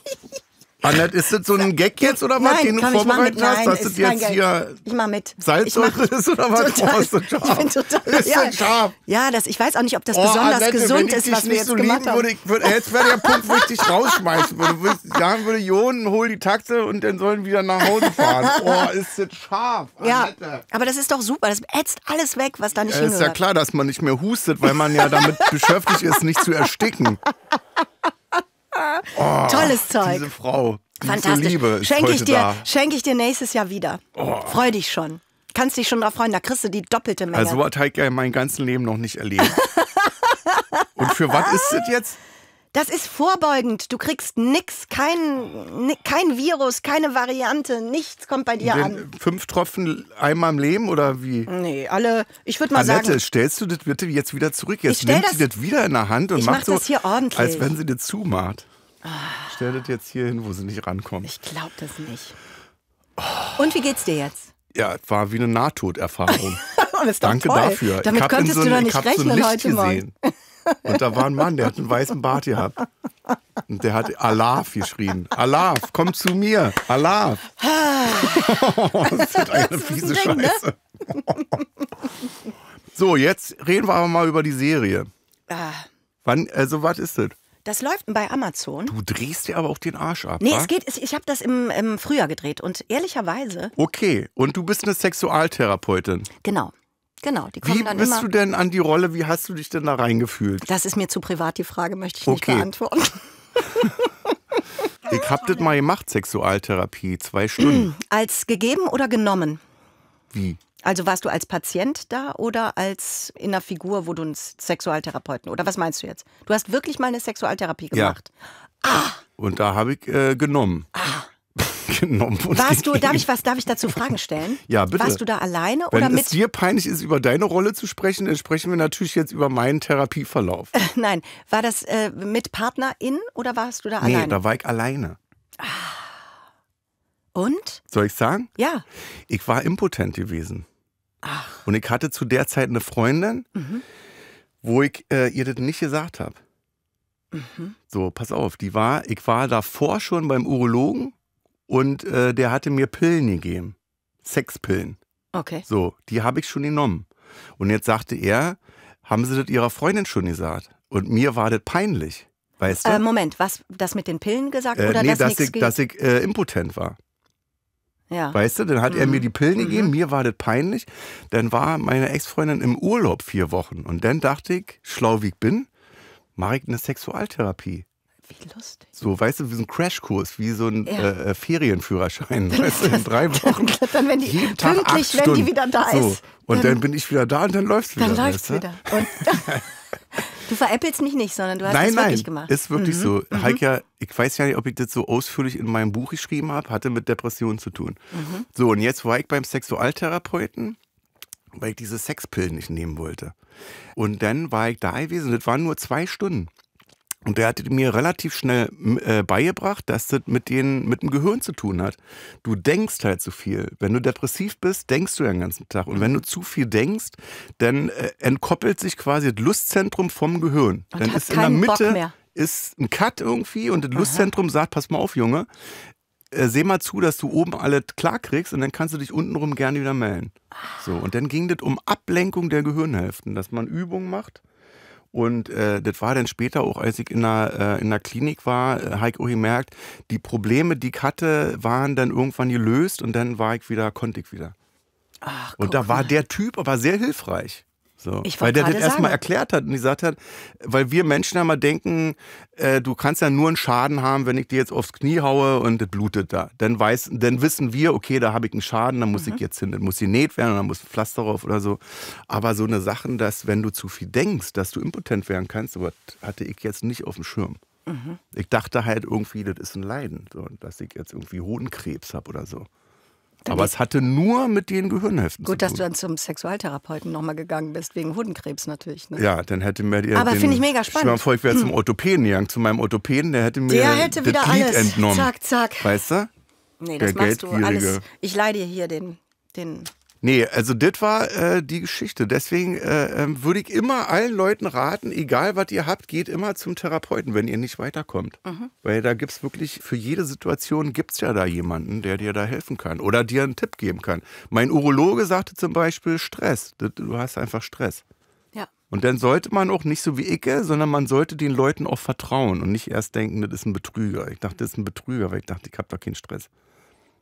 S1: das ist scharf. Annette, ist das so ein Gag jetzt oder was, Nein, den du vorbereitet hast? Nein, dass das jetzt Gag. hier ich mach mit. Salzsäure ist oder was? Total, oh, ist das
S3: scharf. Total, ist ja. das scharf? Ja, das, ich weiß auch nicht, ob das oh, besonders Annette, gesund ist, was wir jetzt so gemacht Würde, ich,
S1: würde, jetzt wäre der Punkt, wo ich dich rausschmeißen würde. Ich sagen würde, Jonen, hol die Taxe und
S3: dann sollen wir wieder nach Hause fahren. Boah, ist das scharf, Annette. Ja, aber das ist doch super. Das ätzt alles weg, was da nicht ja, hingehört. Ist ja
S1: klar, dass man nicht mehr hustet, weil man ja damit beschäftigt ist, nicht zu ersticken oh, Tolles Zeug. Diese Frau. Diese Fantastisch. Liebe schenke ich, dir,
S3: schenke ich dir nächstes Jahr wieder. Oh. Freu dich schon. Kannst dich schon darauf freuen, da kriegst du die doppelte Menge. Also
S1: hat Heike mein ganzes Leben noch nicht erlebt.
S3: Und für was ist das jetzt? Das ist vorbeugend. Du kriegst nichts, kein, kein Virus, keine Variante, nichts kommt bei dir Den an.
S1: Fünf Tropfen einmal im Leben oder wie?
S3: Nee, alle, ich würde
S2: mal Annette, sagen. Annette,
S1: stellst du das bitte jetzt wieder zurück? Jetzt nimmt das, sie das wieder in der Hand und macht mach das so,
S2: hier ordentlich. als wenn
S1: sie das zumacht. Ah. Stell das jetzt hier hin, wo sie nicht rankommt. Ich
S3: glaube das nicht. Und wie geht's dir jetzt?
S1: Ja, es war wie eine Nahtoderfahrung.
S2: Danke dafür. Damit konntest so du doch nicht rechnen so heute gesehen. Morgen. Und da war
S1: ein Mann, der hat einen weißen Bart gehabt. Und der hat Alaf geschrien. Alaf, komm zu mir. Alaf.
S3: Ah. das ist eine das fiese ist ein Ding, ne? Scheiße. Ne?
S1: so, jetzt reden wir aber mal über die Serie. Ah. Wann, also, was ist das?
S3: Das läuft bei Amazon.
S1: Du drehst dir aber auch den Arsch ab. Nee, wa? es
S3: geht. Ich habe das im, im Frühjahr gedreht und ehrlicherweise.
S1: Okay, und du bist eine Sexualtherapeutin.
S3: Genau. Genau, die kommen wie dann Wie bist du denn
S1: an die Rolle, wie hast du dich denn da reingefühlt? Das
S3: ist mir zu privat, die Frage möchte ich okay. nicht beantworten.
S1: ich hab das mal gemacht, Sexualtherapie, zwei Stunden.
S3: Als gegeben oder genommen? Wie? Also warst du als Patient da oder als in einer Figur, wo du einen Sexualtherapeuten oder was meinst du jetzt? Du hast wirklich mal eine Sexualtherapie gemacht.
S1: Ja. Ah. Und da habe ich äh, genommen. Ah genommen. Warst du, darf ich
S3: was, darf ich dazu Fragen stellen? ja, bitte. Warst du da alleine Wenn oder mit? es dir
S1: peinlich ist, über deine Rolle zu sprechen, dann sprechen wir natürlich jetzt über meinen Therapieverlauf. Äh,
S3: nein, war das äh, mit PartnerInnen oder warst du da alleine? Nee,
S1: da war ich alleine. Ah. Und? Soll ich sagen? Ja. Ich war impotent gewesen. Ach. Und ich hatte zu der Zeit eine Freundin, mhm. wo ich äh, ihr das nicht gesagt habe. Mhm. So, pass auf, die war, ich war davor schon beim Urologen und äh, der hatte mir Pillen gegeben. Sexpillen. Okay. So, die habe ich schon genommen. Und jetzt sagte er, haben Sie das Ihrer Freundin schon gesagt? Und mir war das peinlich. Weißt du? Äh, Moment,
S3: was, das mit den Pillen gesagt äh, oder nee, das dass, ich, dass
S1: ich äh, impotent war. Ja. Weißt du, dann hat mhm. er mir mhm. die Pillen mhm. gegeben, mhm. mir war das peinlich. Dann war meine Ex-Freundin im Urlaub vier Wochen und dann dachte ich, schlau wie ich bin, mache ich eine Sexualtherapie. Wie lustig. So, weißt du, wie so ein Crashkurs, wie so ein ja. äh, äh Ferienführerschein. Weißt du, in drei Wochen.
S3: dann, wenn die jeden Tag pünktlich, wenn die wieder da ist. So. Und dann, dann,
S1: bin ich wieder da und dann läuft's wieder. Dann läuft's wieder.
S3: Und du veräppelst mich nicht, sondern du hast nein, es nein, wirklich gemacht. Ist wirklich mhm. so. Mhm. Heike,
S1: ich weiß ja nicht, ob ich das so ausführlich in meinem Buch geschrieben habe, hatte mit Depressionen zu tun. Mhm. So, und jetzt war ich beim Sexualtherapeuten, weil ich diese Sexpillen nicht nehmen wollte. Und dann war ich da gewesen, das waren nur zwei Stunden. Und der hat mir relativ schnell äh, beigebracht, dass das mit, den, mit dem Gehirn zu tun hat. Du denkst halt zu viel. Wenn du depressiv bist, denkst du den ganzen Tag. Und wenn du zu viel denkst, dann äh, entkoppelt sich quasi das Lustzentrum vom Gehirn. Und dann ist in der Mitte ist ein Cut irgendwie und das Aha. Lustzentrum sagt, pass mal auf, Junge, äh, seh mal zu, dass du oben alles klar kriegst und dann kannst du dich untenrum gerne wieder melden. So, und dann ging das um Ablenkung der Gehirnhälften, dass man Übungen macht und äh, das war dann später auch, als ich in der, äh, in der Klinik war, äh, habe ich auch gemerkt, die Probleme, die ich hatte, waren dann irgendwann gelöst und dann war ich wieder, konnte ich wieder. Ach, und da war der Typ aber sehr hilfreich. So. weil der das erstmal erklärt hat und gesagt hat, weil wir Menschen einmal denken, äh, du kannst ja nur einen Schaden haben, wenn ich dir jetzt aufs Knie haue und das blutet da. Dann, weiß, dann wissen wir, okay, da habe ich einen Schaden, dann muss mhm. ich jetzt hin, dann muss sie näht werden, dann muss ein Pflaster drauf oder so. Aber so eine Sache, dass wenn du zu viel denkst, dass du impotent werden kannst, aber hatte ich jetzt nicht auf dem Schirm. Mhm. Ich dachte halt irgendwie, das ist ein Leiden, so, dass ich jetzt irgendwie Hodenkrebs habe oder so. Aber es hatte nur mit den Gehirnheften gut, zu tun. Gut, dass du
S3: dann zum Sexualtherapeuten nochmal gegangen bist, wegen Hodenkrebs natürlich. Ne?
S1: Ja, dann hätte mir der. Aber finde ich mega spannend. Ich wäre hm. zum Orthopäden gegangen, zu meinem Orthopäden, der hätte mir der hätte wieder Glied alles. entnommen. Zack, zack. Weißt du?
S3: Nee, das der machst du alles. Ich leih dir hier den, den
S1: Nee, also das war äh, die Geschichte. Deswegen äh, ähm, würde ich immer allen Leuten raten, egal was ihr habt, geht immer zum Therapeuten, wenn ihr nicht weiterkommt. Mhm. Weil da gibt es wirklich, für jede Situation gibt es ja da jemanden, der dir da helfen kann oder dir einen Tipp geben kann. Mein Urologe sagte zum Beispiel Stress. Du hast einfach Stress. Ja. Und dann sollte man auch nicht so wie ich, sondern man sollte den Leuten auch vertrauen und nicht erst denken, das ist ein Betrüger. Ich dachte, das ist ein Betrüger, weil ich dachte, ich habe da keinen Stress.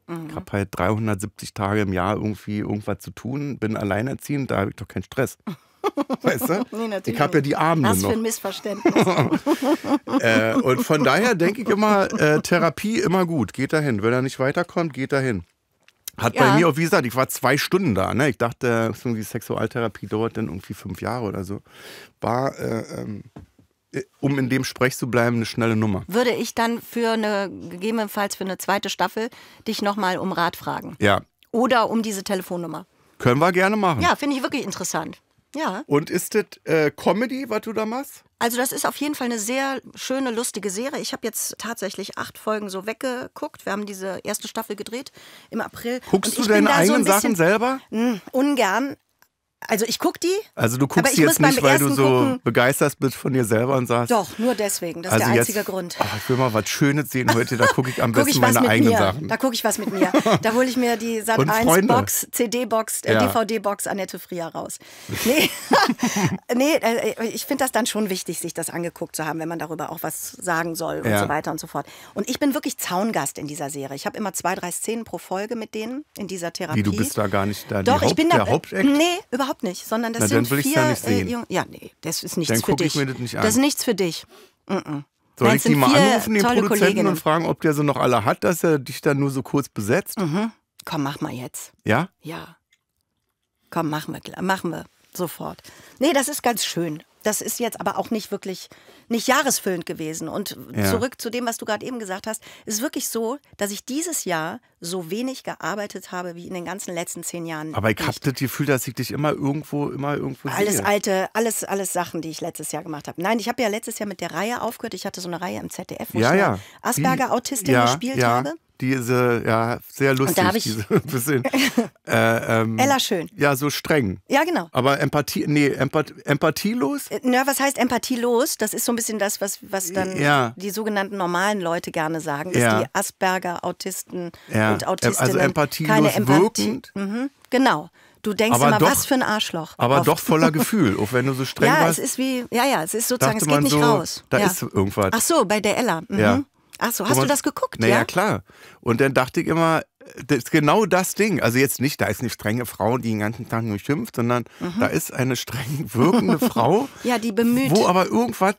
S1: Mhm. Ich habe halt 370 Tage im Jahr irgendwie irgendwas zu tun, bin alleinerziehend, da habe ich doch keinen Stress.
S3: Weißt du? Nee, ich habe ja die Abende Was für ein Missverständnis.
S2: äh, und von daher denke ich immer,
S1: äh, Therapie immer gut. Geht dahin. Wenn er nicht weiterkommt, geht dahin. Hat ja. bei mir auch, wie gesagt, ich war zwei Stunden da. Ne? Ich dachte, irgendwie Sexualtherapie dauert dann irgendwie fünf Jahre oder so. War, äh, ähm, äh, um in dem Sprech zu bleiben, eine schnelle Nummer.
S3: Würde ich dann für eine, gegebenenfalls für eine zweite Staffel, dich nochmal um Rat fragen. Ja. Oder um diese Telefonnummer.
S1: Können wir gerne machen. Ja,
S3: finde ich wirklich interessant. Ja.
S1: Und ist das äh, Comedy, was du da machst?
S3: Also das ist auf jeden Fall eine sehr schöne, lustige Serie. Ich habe jetzt tatsächlich acht Folgen so weggeguckt. Wir haben diese erste Staffel gedreht im April. Guckst du deine eigenen so Sachen selber? Mh, hm, ungern, also ich gucke die. Also du guckst die jetzt nicht, weil du so gucken.
S1: begeistert bist von dir selber und sagst.
S3: Doch, nur deswegen. Das ist also der einzige jetzt, Grund. Ach,
S1: ich will mal was Schönes sehen heute. Da gucke ich am besten ich meine eigenen mir. Sachen. Da
S3: gucke ich was mit mir. Da hole ich mir die Sat 1 Box, CD-Box, äh, ja. DVD-Box Annette Frier raus. Nee, nee äh, ich finde das dann schon wichtig, sich das angeguckt zu haben, wenn man darüber auch was sagen soll und ja. so weiter und so fort. Und ich bin wirklich Zaungast in dieser Serie. Ich habe immer zwei, drei Szenen pro Folge mit denen in dieser Therapie. Wie, du bist da gar nicht da Doch, ich bin da. Der Nee, überhaupt überhaupt nicht, sondern das Na, sind will vier nicht sehen. Äh, Jung ja, nee, das ist nichts dann für dich. Ich mir das, nicht an. das ist nichts für dich. Mm -mm. Soll Nein, ich die mal anrufen, den Produzenten, Kolleginnen. und fragen,
S1: ob der so noch alle hat, dass er dich dann nur so kurz besetzt?
S3: Mhm. Komm, mach mal jetzt. Ja? Ja. Komm, machen wir, machen wir sofort. Nee, das ist ganz schön das ist jetzt aber auch nicht wirklich nicht jahresfüllend gewesen. Und ja. zurück zu dem, was du gerade eben gesagt hast, ist wirklich so, dass ich dieses Jahr so wenig gearbeitet habe wie in den ganzen letzten zehn Jahren. Aber ich habe
S1: das Gefühl, dass ich dich immer irgendwo, immer irgendwo alles sehe.
S3: alte, alles, alles Sachen, die ich letztes Jahr gemacht habe. Nein, ich habe ja letztes Jahr mit der Reihe aufgehört. Ich hatte so eine Reihe im ZDF, wo ja, ich ja. Asperger Autistin die, ja, gespielt habe
S1: diese, ja, sehr lustig, und da ich diese bisschen. Äh, ähm, Ella Schön. Ja, so streng. Ja, genau. Aber Empathie, nee, Empath empathielos?
S3: Äh, na, was heißt empathielos? Das ist so ein bisschen das, was, was dann ja. die sogenannten normalen Leute gerne sagen, dass ja. die Asperger, Autisten ja. und äh, also Autistinnen also empathielos keine Empathie. Mhm, genau. Du denkst aber immer, doch, was für ein Arschloch. Aber oft.
S1: doch voller Gefühl, auch wenn du so streng ja, warst. Ja,
S3: es ist wie, ja, ja, es ist sozusagen, es geht nicht so, raus. Da ja. ist
S1: irgendwas. Ach so,
S3: bei der Ella. Mhm. Ja. Ach so, hast du das geguckt? Naja, ja?
S1: klar. Und dann dachte ich immer, das ist genau das Ding. Also jetzt nicht, da ist eine strenge Frau, die den ganzen Tag nur schimpft, sondern mhm. da ist eine streng wirkende Frau.
S3: ja, die bemüht. Wo aber irgendwas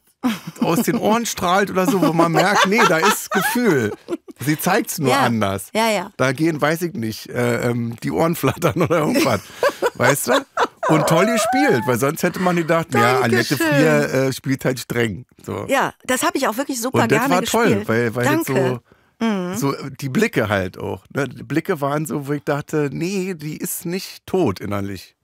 S3: aus den Ohren
S1: strahlt oder so, wo man merkt, nee, da ist Gefühl. Sie zeigt es nur ja. anders. Ja, ja. Da gehen, weiß ich nicht, äh, ähm, die Ohren flattern oder irgendwas. weißt du? Und toll gespielt, weil sonst hätte man gedacht, ja, Aliette Frier äh, spielt halt streng. So. Ja,
S3: das habe ich auch wirklich super und gerne gespielt. Das war toll, weil, weil Danke. so Mhm. So
S1: äh, die Blicke halt auch. Ne? Die Blicke waren so, wo ich dachte, nee, die ist nicht tot innerlich.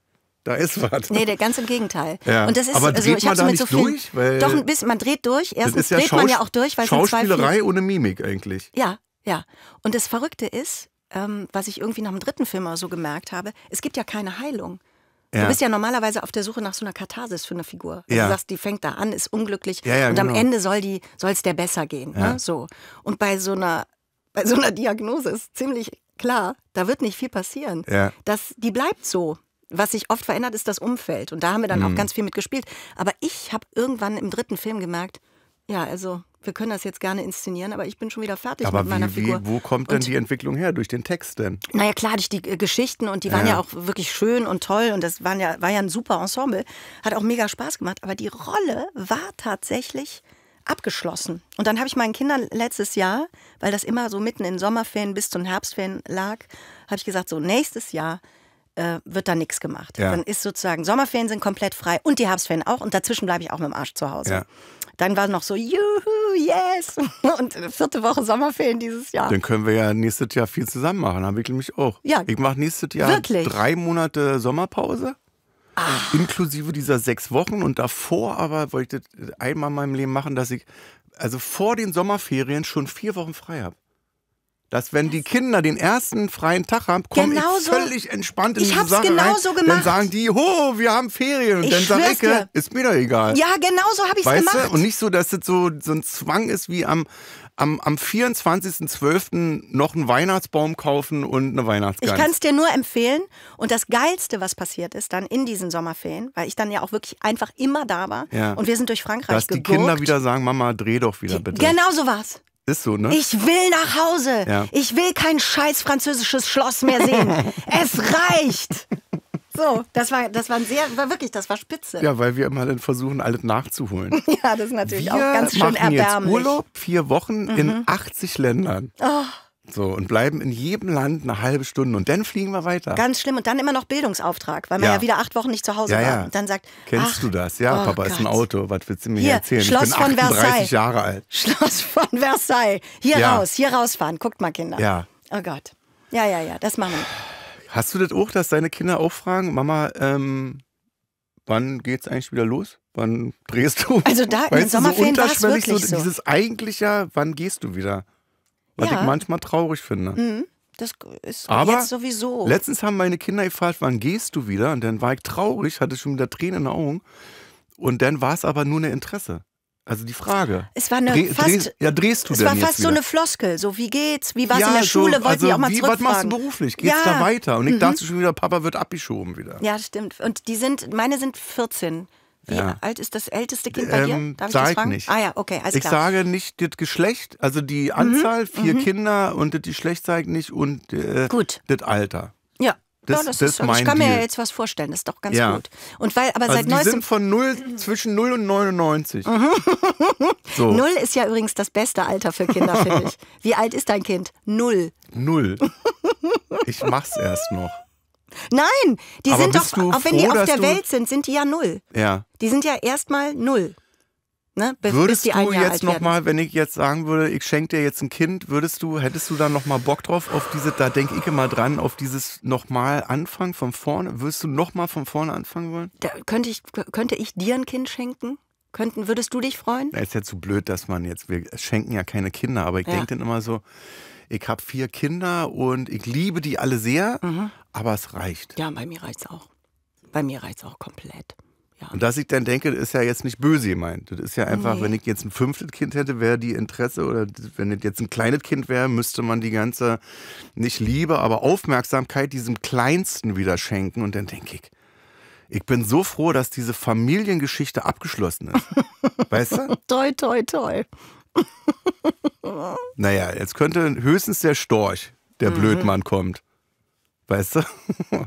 S1: Da ist was. Nee,
S3: der, ganz im Gegenteil. Ja. Und das ist, aber also dreht also, ich man da nicht so durch? Weil Doch, ein bisschen, man dreht durch. Erstens ja dreht Schaus man ja auch durch, weil Schauspielerei ohne
S1: Mimik eigentlich.
S3: Ja, ja. Und das Verrückte ist, ähm, was ich irgendwie nach dem dritten Film auch so gemerkt habe, es gibt ja keine Heilung. Ja. Du bist ja normalerweise auf der Suche nach so einer Katharsis für eine Figur. Ja. Du sagst, die fängt da an, ist unglücklich ja, und genau. am Ende soll es der besser gehen. Ne? So. Und bei so, einer, bei so einer Diagnose ist ziemlich klar, da wird nicht viel passieren. Das, die bleibt so. Was sich oft verändert, ist das Umfeld. Und da haben wir dann mhm. auch ganz viel mitgespielt. Aber ich habe irgendwann im dritten Film gemerkt, ja, also wir können das jetzt gerne inszenieren, aber ich bin schon wieder fertig aber mit meiner wie, Figur. Wie, wo
S1: kommt denn und, die Entwicklung her? Durch den Text denn?
S3: Naja, klar, durch die äh, Geschichten und die waren ja auch wirklich schön und toll und das waren ja, war ja ein super Ensemble. Hat auch mega Spaß gemacht, aber die Rolle war tatsächlich abgeschlossen. Und dann habe ich meinen Kindern letztes Jahr, weil das immer so mitten in Sommerferien bis zum Herbstferien lag, habe ich gesagt, so nächstes Jahr äh, wird da nichts gemacht. Ja. Dann ist sozusagen, Sommerferien sind komplett frei und die Herbstferien auch und dazwischen bleibe ich auch mit dem Arsch zu Hause. Ja. Dann war noch so, juhu, yes. Und vierte Woche Sommerferien dieses Jahr.
S1: Dann können wir ja nächstes Jahr viel zusammen machen. Habe ich nämlich auch. Ja. Ich mache nächstes Jahr wirklich? drei Monate Sommerpause. Ach. Inklusive dieser sechs Wochen und davor aber wollte ich das einmal in meinem Leben machen, dass ich also vor den Sommerferien schon vier Wochen frei habe dass wenn die Kinder den ersten freien Tag haben, kommen genau ich völlig entspannt in ich hab's Sache genau rein. So gemacht. Dann sagen die, ho, wir haben Ferien. Und ich dann sage ich, ist mir doch egal. Ja,
S3: genau so habe ich es gemacht. Du? Und
S1: nicht so, dass das so, so ein Zwang ist wie am, am, am 24.12. noch einen Weihnachtsbaum kaufen und eine Weihnachtsgans. Ich kann es
S3: dir nur empfehlen. Und das Geilste, was passiert ist dann in diesen Sommerferien, weil ich dann ja auch wirklich einfach immer da war ja. und wir sind durch Frankreich Dass geguckt. die Kinder
S1: wieder sagen, Mama, dreh doch wieder bitte. Genau so war's. Ist so, ne? Ich
S3: will nach Hause. Ja. Ich will kein scheiß französisches Schloss mehr sehen. es reicht. So, das war, das war sehr, war wirklich, das war spitze. Ja,
S1: weil wir immer dann versuchen, alles nachzuholen.
S3: ja, das ist natürlich wir auch ganz schön machen erbärmlich. Jetzt Urlaub
S1: vier Wochen mhm. in 80 Ländern. Oh. So, und bleiben in jedem Land eine halbe Stunde und dann fliegen wir weiter. Ganz
S3: schlimm. Und dann immer noch Bildungsauftrag, weil man ja, ja wieder acht Wochen nicht zu Hause ja, war. Und dann sagt, Kennst ach, du
S1: das? Ja, oh Papa Gott. ist ein Auto. Was willst du mir hier, erzählen? Schloss ich bin von 38 Versailles. Jahre alt.
S3: Schloss von Versailles. Hier ja. raus, hier rausfahren. Guckt mal, Kinder. Ja. Oh Gott. Ja, ja, ja, das machen wir.
S1: Hast du das auch, dass deine Kinder auch fragen, Mama, ähm, wann geht's eigentlich wieder los? Wann drehst du? Also da weißt in den Sommerferien so war es wirklich so. Dieses eigentliche, wann gehst du wieder? was ja. ich manchmal traurig finde.
S2: Mhm.
S3: Das ist Aber jetzt sowieso. Letztens
S1: haben meine Kinder gefragt, wann gehst du wieder? Und dann war ich traurig, hatte schon wieder Tränen in den Augen. Und dann war es aber nur eine Interesse. Also die Frage. Es war eine Dreh, fast, drehst, ja, drehst du es denn war fast so eine
S3: Floskel. So, wie geht's? Wie war's ja, in der Schule? So, also, die auch mal wie, Was machst du beruflich? Geht's ja. da weiter? Und ich mhm. dachte
S1: schon wieder, Papa wird abgeschoben wieder.
S3: Ja, stimmt. Und die sind, meine sind 14. Wie ja. alt ist das älteste Kind bei dir? Ähm, Darf ich das fragen? Nicht. Ah ja, okay, alles Ich klar.
S1: sage nicht das Geschlecht, also die mhm, Anzahl, mhm. vier mhm. Kinder und das Geschlecht zeigt nicht und äh, gut. das Alter.
S3: Ja. Das, ja, das, das ist, also mein ich kann Deal. mir ja jetzt was vorstellen, das ist doch ganz ja. gut. Und weil, aber also die sind von 0, zwischen 0
S1: und 99. Mhm. so. Null
S3: ist ja übrigens das beste Alter für Kinder, finde ich. Wie alt ist dein Kind? 0.
S1: Null. Ich mach's erst noch.
S3: Nein, die Aber sind doch, auch wenn die auf der Welt sind, sind die ja null. Ja. Die sind ja erstmal null. Ne? Bis, würdest bis du jetzt nochmal, wenn
S1: ich jetzt sagen würde, ich schenke dir jetzt ein Kind, würdest du, hättest du da nochmal Bock drauf, auf diese, da denke ich immer dran, auf dieses nochmal anfangen von vorne, würdest du nochmal von vorne anfangen wollen?
S3: Da könnte, ich, könnte ich dir ein Kind schenken? Könnten, würdest du dich freuen?
S1: Das ist ja zu blöd, dass man jetzt, wir schenken ja keine Kinder, aber ich ja. denke dann immer so, ich habe vier Kinder und ich liebe die alle sehr, mhm. aber es reicht.
S3: Ja, bei mir reicht es auch. Bei mir reicht es auch komplett.
S1: Ja. Und dass ich dann denke, ist ja jetzt nicht böse gemeint. Das ist ja einfach, nee. wenn ich jetzt ein fünftes Kind hätte, wäre die Interesse oder wenn das jetzt ein kleines Kind wäre, müsste man die ganze, nicht Liebe, aber Aufmerksamkeit diesem Kleinsten wieder schenken. Und dann denke ich, ich bin so froh, dass diese Familiengeschichte abgeschlossen ist. Weißt du?
S3: toi, toi, toi.
S1: naja, jetzt könnte höchstens der Storch, der mhm. Blödmann kommt. Weißt du?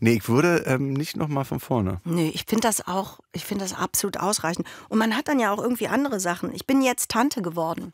S1: nee, ich würde ähm, nicht nochmal von vorne.
S3: Nee, ich finde das auch, ich finde das absolut ausreichend. Und man hat dann ja auch irgendwie andere Sachen. Ich bin jetzt Tante geworden.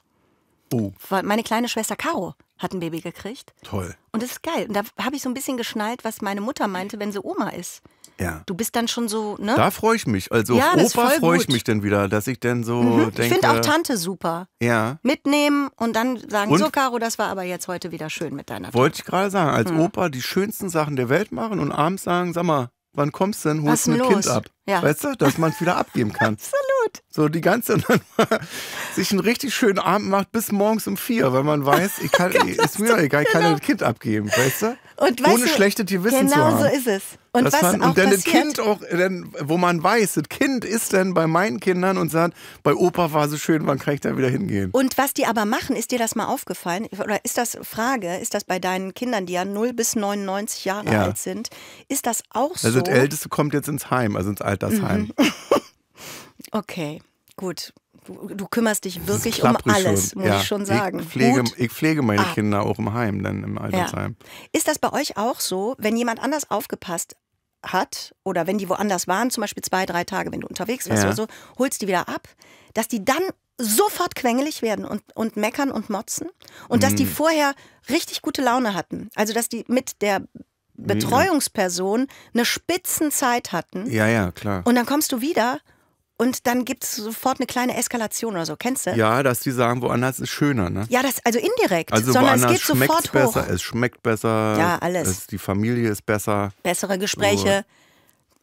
S3: Oh. Weil meine kleine Schwester Caro hat ein Baby gekriegt. Toll. Und das ist geil. Und da habe ich so ein bisschen geschnallt, was meine Mutter meinte, wenn sie Oma ist. Ja. Du bist dann schon so, ne? Da freue
S1: ich mich. Also ja, auf Opa freue ich mich dann wieder, dass ich dann so mhm. denke. Ich finde auch Tante super. Ja.
S3: Mitnehmen und dann sagen, und so Caro, das war aber jetzt heute wieder schön mit deiner Tante.
S1: Wollte ich gerade sagen, als mhm. Opa die schönsten Sachen der Welt machen und abends sagen, sag mal, wann kommst du denn, holst du ein los? Kind ab? Ja. Weißt du, dass man es wieder abgeben kann. Absolut. So die ganze und sich einen richtig schönen Abend macht bis morgens um vier, weil man weiß, ich kann, ist mir egal, ich kann genau. ein Kind abgeben, weißt du? Und Ohne du, schlechte Gewissen genau zu haben. Genau so ist
S3: es. Und das was man, auch und dann passiert, das Kind auch,
S1: denn, wo man weiß, das Kind ist dann bei meinen Kindern und sagt, bei Opa war so schön, wann kann ich da wieder hingehen?
S3: Und was die aber machen, ist dir das mal aufgefallen? Oder ist das Frage, ist das bei deinen Kindern, die ja 0 bis 99 Jahre ja. alt sind, ist das auch so? Also das Älteste
S1: kommt jetzt ins Heim, also ins Alter. Altersheim.
S3: Mhm. Okay, gut. Du, du, kümmerst dich wirklich um alles, schon. muss ja. ich schon sagen. Ich pflege,
S1: ich pflege meine ah. Kinder auch im Heim, dann im Altersheim.
S3: Ja. Ist das bei euch auch so, wenn jemand anders aufgepasst hat oder wenn die woanders waren, zum Beispiel zwei, drei Tage, wenn du unterwegs warst ja. oder so, holst die wieder ab, dass die dann sofort quengelig werden und, und meckern und motzen und mhm. dass die mm. vorher richtig gute Laune hatten. Also dass die mit der Betreuungsperson eine Spitzenzeit hatten. Ja,
S1: ja, klar. Und
S3: dann kommst du wieder und dann gibt es sofort eine kleine Eskalation oder so. Kennst du?
S1: Ja, dass die sagen, woanders ist schöner, ne? Ja,
S3: das, also indirekt. Also sondern woanders es geht sofort besser, hoch. es
S1: schmeckt besser. Ja, alles. Es, die Familie ist besser. Bessere Gespräche.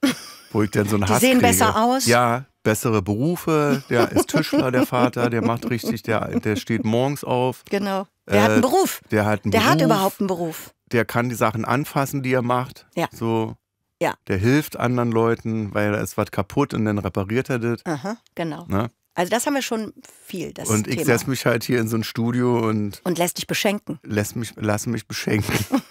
S1: So, wo ich denn so einen Hass die Hass sehen kriege. besser aus. Ja, bessere Berufe. Der ist Tischler, der Vater, der macht richtig, der, der steht morgens auf. Genau. Der äh, hat einen äh, Beruf. Der hat einen der Beruf. Der hat überhaupt einen Beruf. Der kann die Sachen anfassen, die er macht. Ja. So. Ja. Der hilft anderen Leuten, weil da ist was kaputt und dann repariert er das. Aha, genau. Na? Ne?
S3: Also das haben wir schon viel. und ich setze
S1: mich halt hier in so ein Studio und.
S3: Und lässt dich beschenken.
S1: Lässt mich, lass mich beschenken.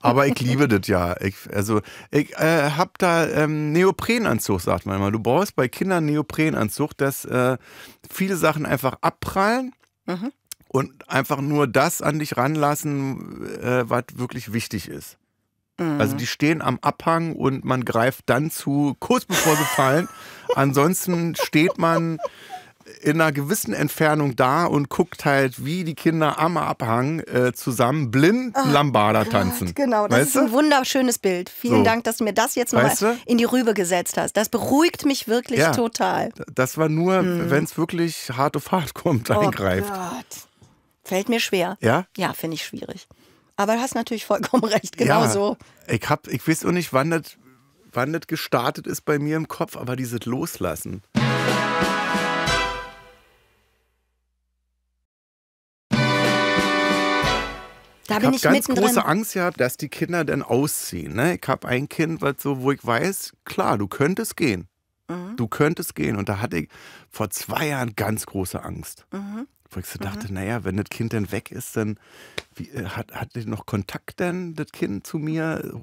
S1: Aber ich liebe das ja. Ich, also, ich äh, habe da ähm, Neoprenanzug, sagt man immer. Du brauchst bei Kindern Neoprenanzug, dass äh, viele Sachen einfach abprallen. Mhm. Und einfach nur das an dich ranlassen, äh, was wirklich wichtig ist. Also, mhm. Also die stehen am Abhang und man greift dann zu, kurz bevor sie fallen. Ansonsten steht man in einer gewissen Entfernung da und guckt halt, wie die Kinder am Abhang äh, zusammen blind oh, Lambada tanzen. genau, das weißt ist ein
S3: wunderschönes Bild. Vielen so. Dank, dass du mir das jetzt nochmal in die Rübe gesetzt hast. Das beruhigt mich wirklich ja, total.
S1: Das war nur, mhm. wenn es wirklich hart auf hart kommt, oh eingreift.
S3: Gott. Fällt mir schwer. Ja? Ja, finde ich schwierig. Aber du hast natürlich vollkommen recht, genau ja, so.
S1: Ich, hab, ich weiß auch nicht, wann das, wann das gestartet ist bei mir im Kopf, aber dieses Loslassen.
S2: Da ich bin ich ganz mittendrin. große
S1: Angst ja, dass die Kinder dann ausziehen. Ne? Ich habe ein Kind, was so, wo ich weiß, klar, du könntest gehen. Mhm. Du könntest gehen. Und da hatte ich vor zwei Jahren ganz große Angst. Mhm. Wo ich so dachte, mhm. naja, wenn das Kind dann weg ist, dann wie, äh, hat, hat das noch Kontakt denn, das Kind zu mir?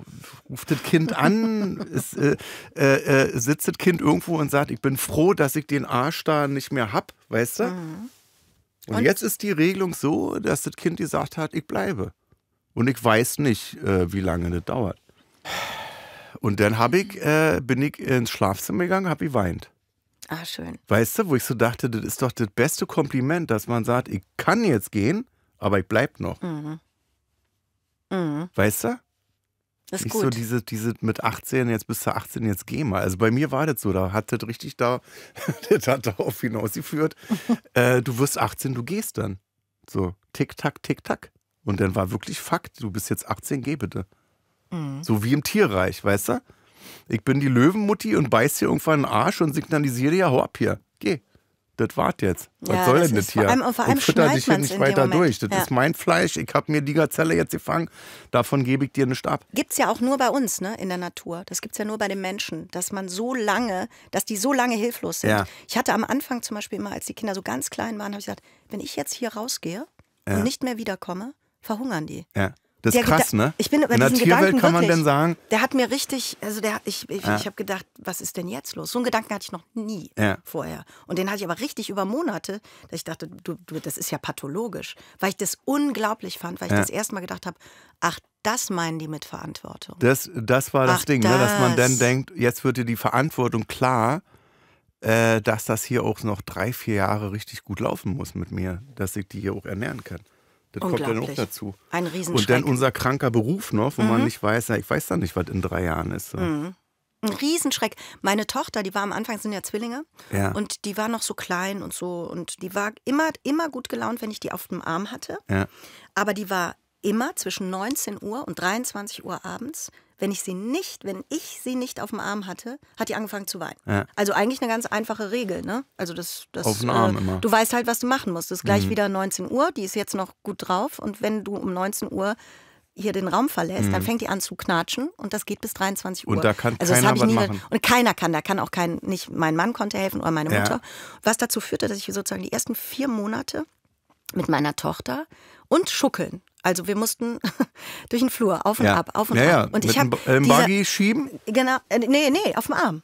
S1: Ruft das Kind an? ist, äh, äh, äh, sitzt das Kind irgendwo und sagt, ich bin froh, dass ich den Arsch da nicht mehr habe, weißt du? Mhm. Und, und jetzt ist die Regelung so, dass das Kind gesagt hat, ich bleibe. Und ich weiß nicht, äh, wie lange das dauert. Und dann hab ich, äh, bin ich ins Schlafzimmer gegangen, habe geweint. Ah, schön. Weißt du, wo ich so dachte, das ist doch das beste Kompliment, dass man sagt, ich kann jetzt gehen, aber ich bleib noch.
S2: Mhm. Mhm. Weißt du? Das ist nicht gut. so
S1: diese, diese mit 18, jetzt bist du 18, jetzt geh mal. Also bei mir war das so, da hat das richtig da, das hat darauf hinausgeführt. äh, du wirst 18, du gehst dann. So, tick, tack, tick, tack. Und dann war wirklich Fakt, du bist jetzt 18, geh bitte. Mhm. So wie im Tierreich, weißt du? Ich bin die Löwenmutti und beiß dir irgendwann einen Arsch und signalisiere dir, ja, hau ab hier, geh das wart jetzt. Was ja, soll denn das hier? Allem, und vor allem ich fütter dich hier nicht weiter durch. Das ja. ist mein Fleisch. Ich habe mir die Gazelle jetzt gefangen. Davon gebe ich dir nicht ab.
S3: Gibt es ja auch nur bei uns ne, in der Natur. Das gibt es ja nur bei den Menschen, dass man so lange, dass die so lange hilflos sind. Ja. Ich hatte am Anfang zum Beispiel immer, als die Kinder so ganz klein waren, habe ich gesagt, wenn ich jetzt hier rausgehe und nicht mehr wiederkomme, verhungern die.
S1: Ja. Das ist der krass, ne? Ich bin über In der Tierwelt Gedanken, kann man wirklich, denn sagen.
S3: Der hat mir richtig, also der, ich, ich, ja. ich habe gedacht, was ist denn jetzt los? So einen Gedanken hatte ich noch nie ja. vorher. Und den hatte ich aber richtig über Monate, dass ich dachte, du, du, das ist ja pathologisch. Weil ich das unglaublich fand, weil ich ja. das erste Mal gedacht habe, ach, das meinen die mit Verantwortung. Das, das war das ach, Ding, das. Ne? dass man dann
S1: denkt, jetzt wird dir die Verantwortung klar äh, dass das hier auch noch drei, vier Jahre richtig gut laufen muss mit mir, dass ich die hier auch ernähren kann. Das kommt dann auch dazu. Ein Und dann unser kranker Beruf noch, ne, wo mhm. man nicht weiß, ich weiß da nicht, was in drei Jahren ist. So.
S2: Mhm.
S3: Ein Riesenschreck. Meine Tochter, die war am Anfang, sind ja Zwillinge. Ja. Und die war noch so klein und so. Und die war immer, immer gut gelaunt, wenn ich die auf dem Arm hatte. Ja. Aber die war immer zwischen 19 Uhr und 23 Uhr abends. Wenn ich sie nicht, wenn ich sie nicht auf dem Arm hatte, hat die angefangen zu weinen. Ja. Also eigentlich eine ganz einfache Regel, ne? Also das, das auf den Arm äh, immer. Du weißt halt, was du machen musst. Es ist gleich mhm. wieder 19 Uhr, die ist jetzt noch gut drauf und wenn du um 19 Uhr hier den Raum verlässt, mhm. dann fängt die an zu knatschen und das geht bis 23 Uhr. Und da kann also keiner was machen. Und keiner kann, da kann auch kein, nicht mein Mann konnte helfen oder meine Mutter. Ja. Was dazu führte, dass ich sozusagen die ersten vier Monate mit meiner Tochter und Schuckeln. Also wir mussten durch den Flur, auf und ja. ab, auf und ja, ab. Und ich habe ähm, Buggy schieben? Genau, äh, nee, nee, auf dem Arm.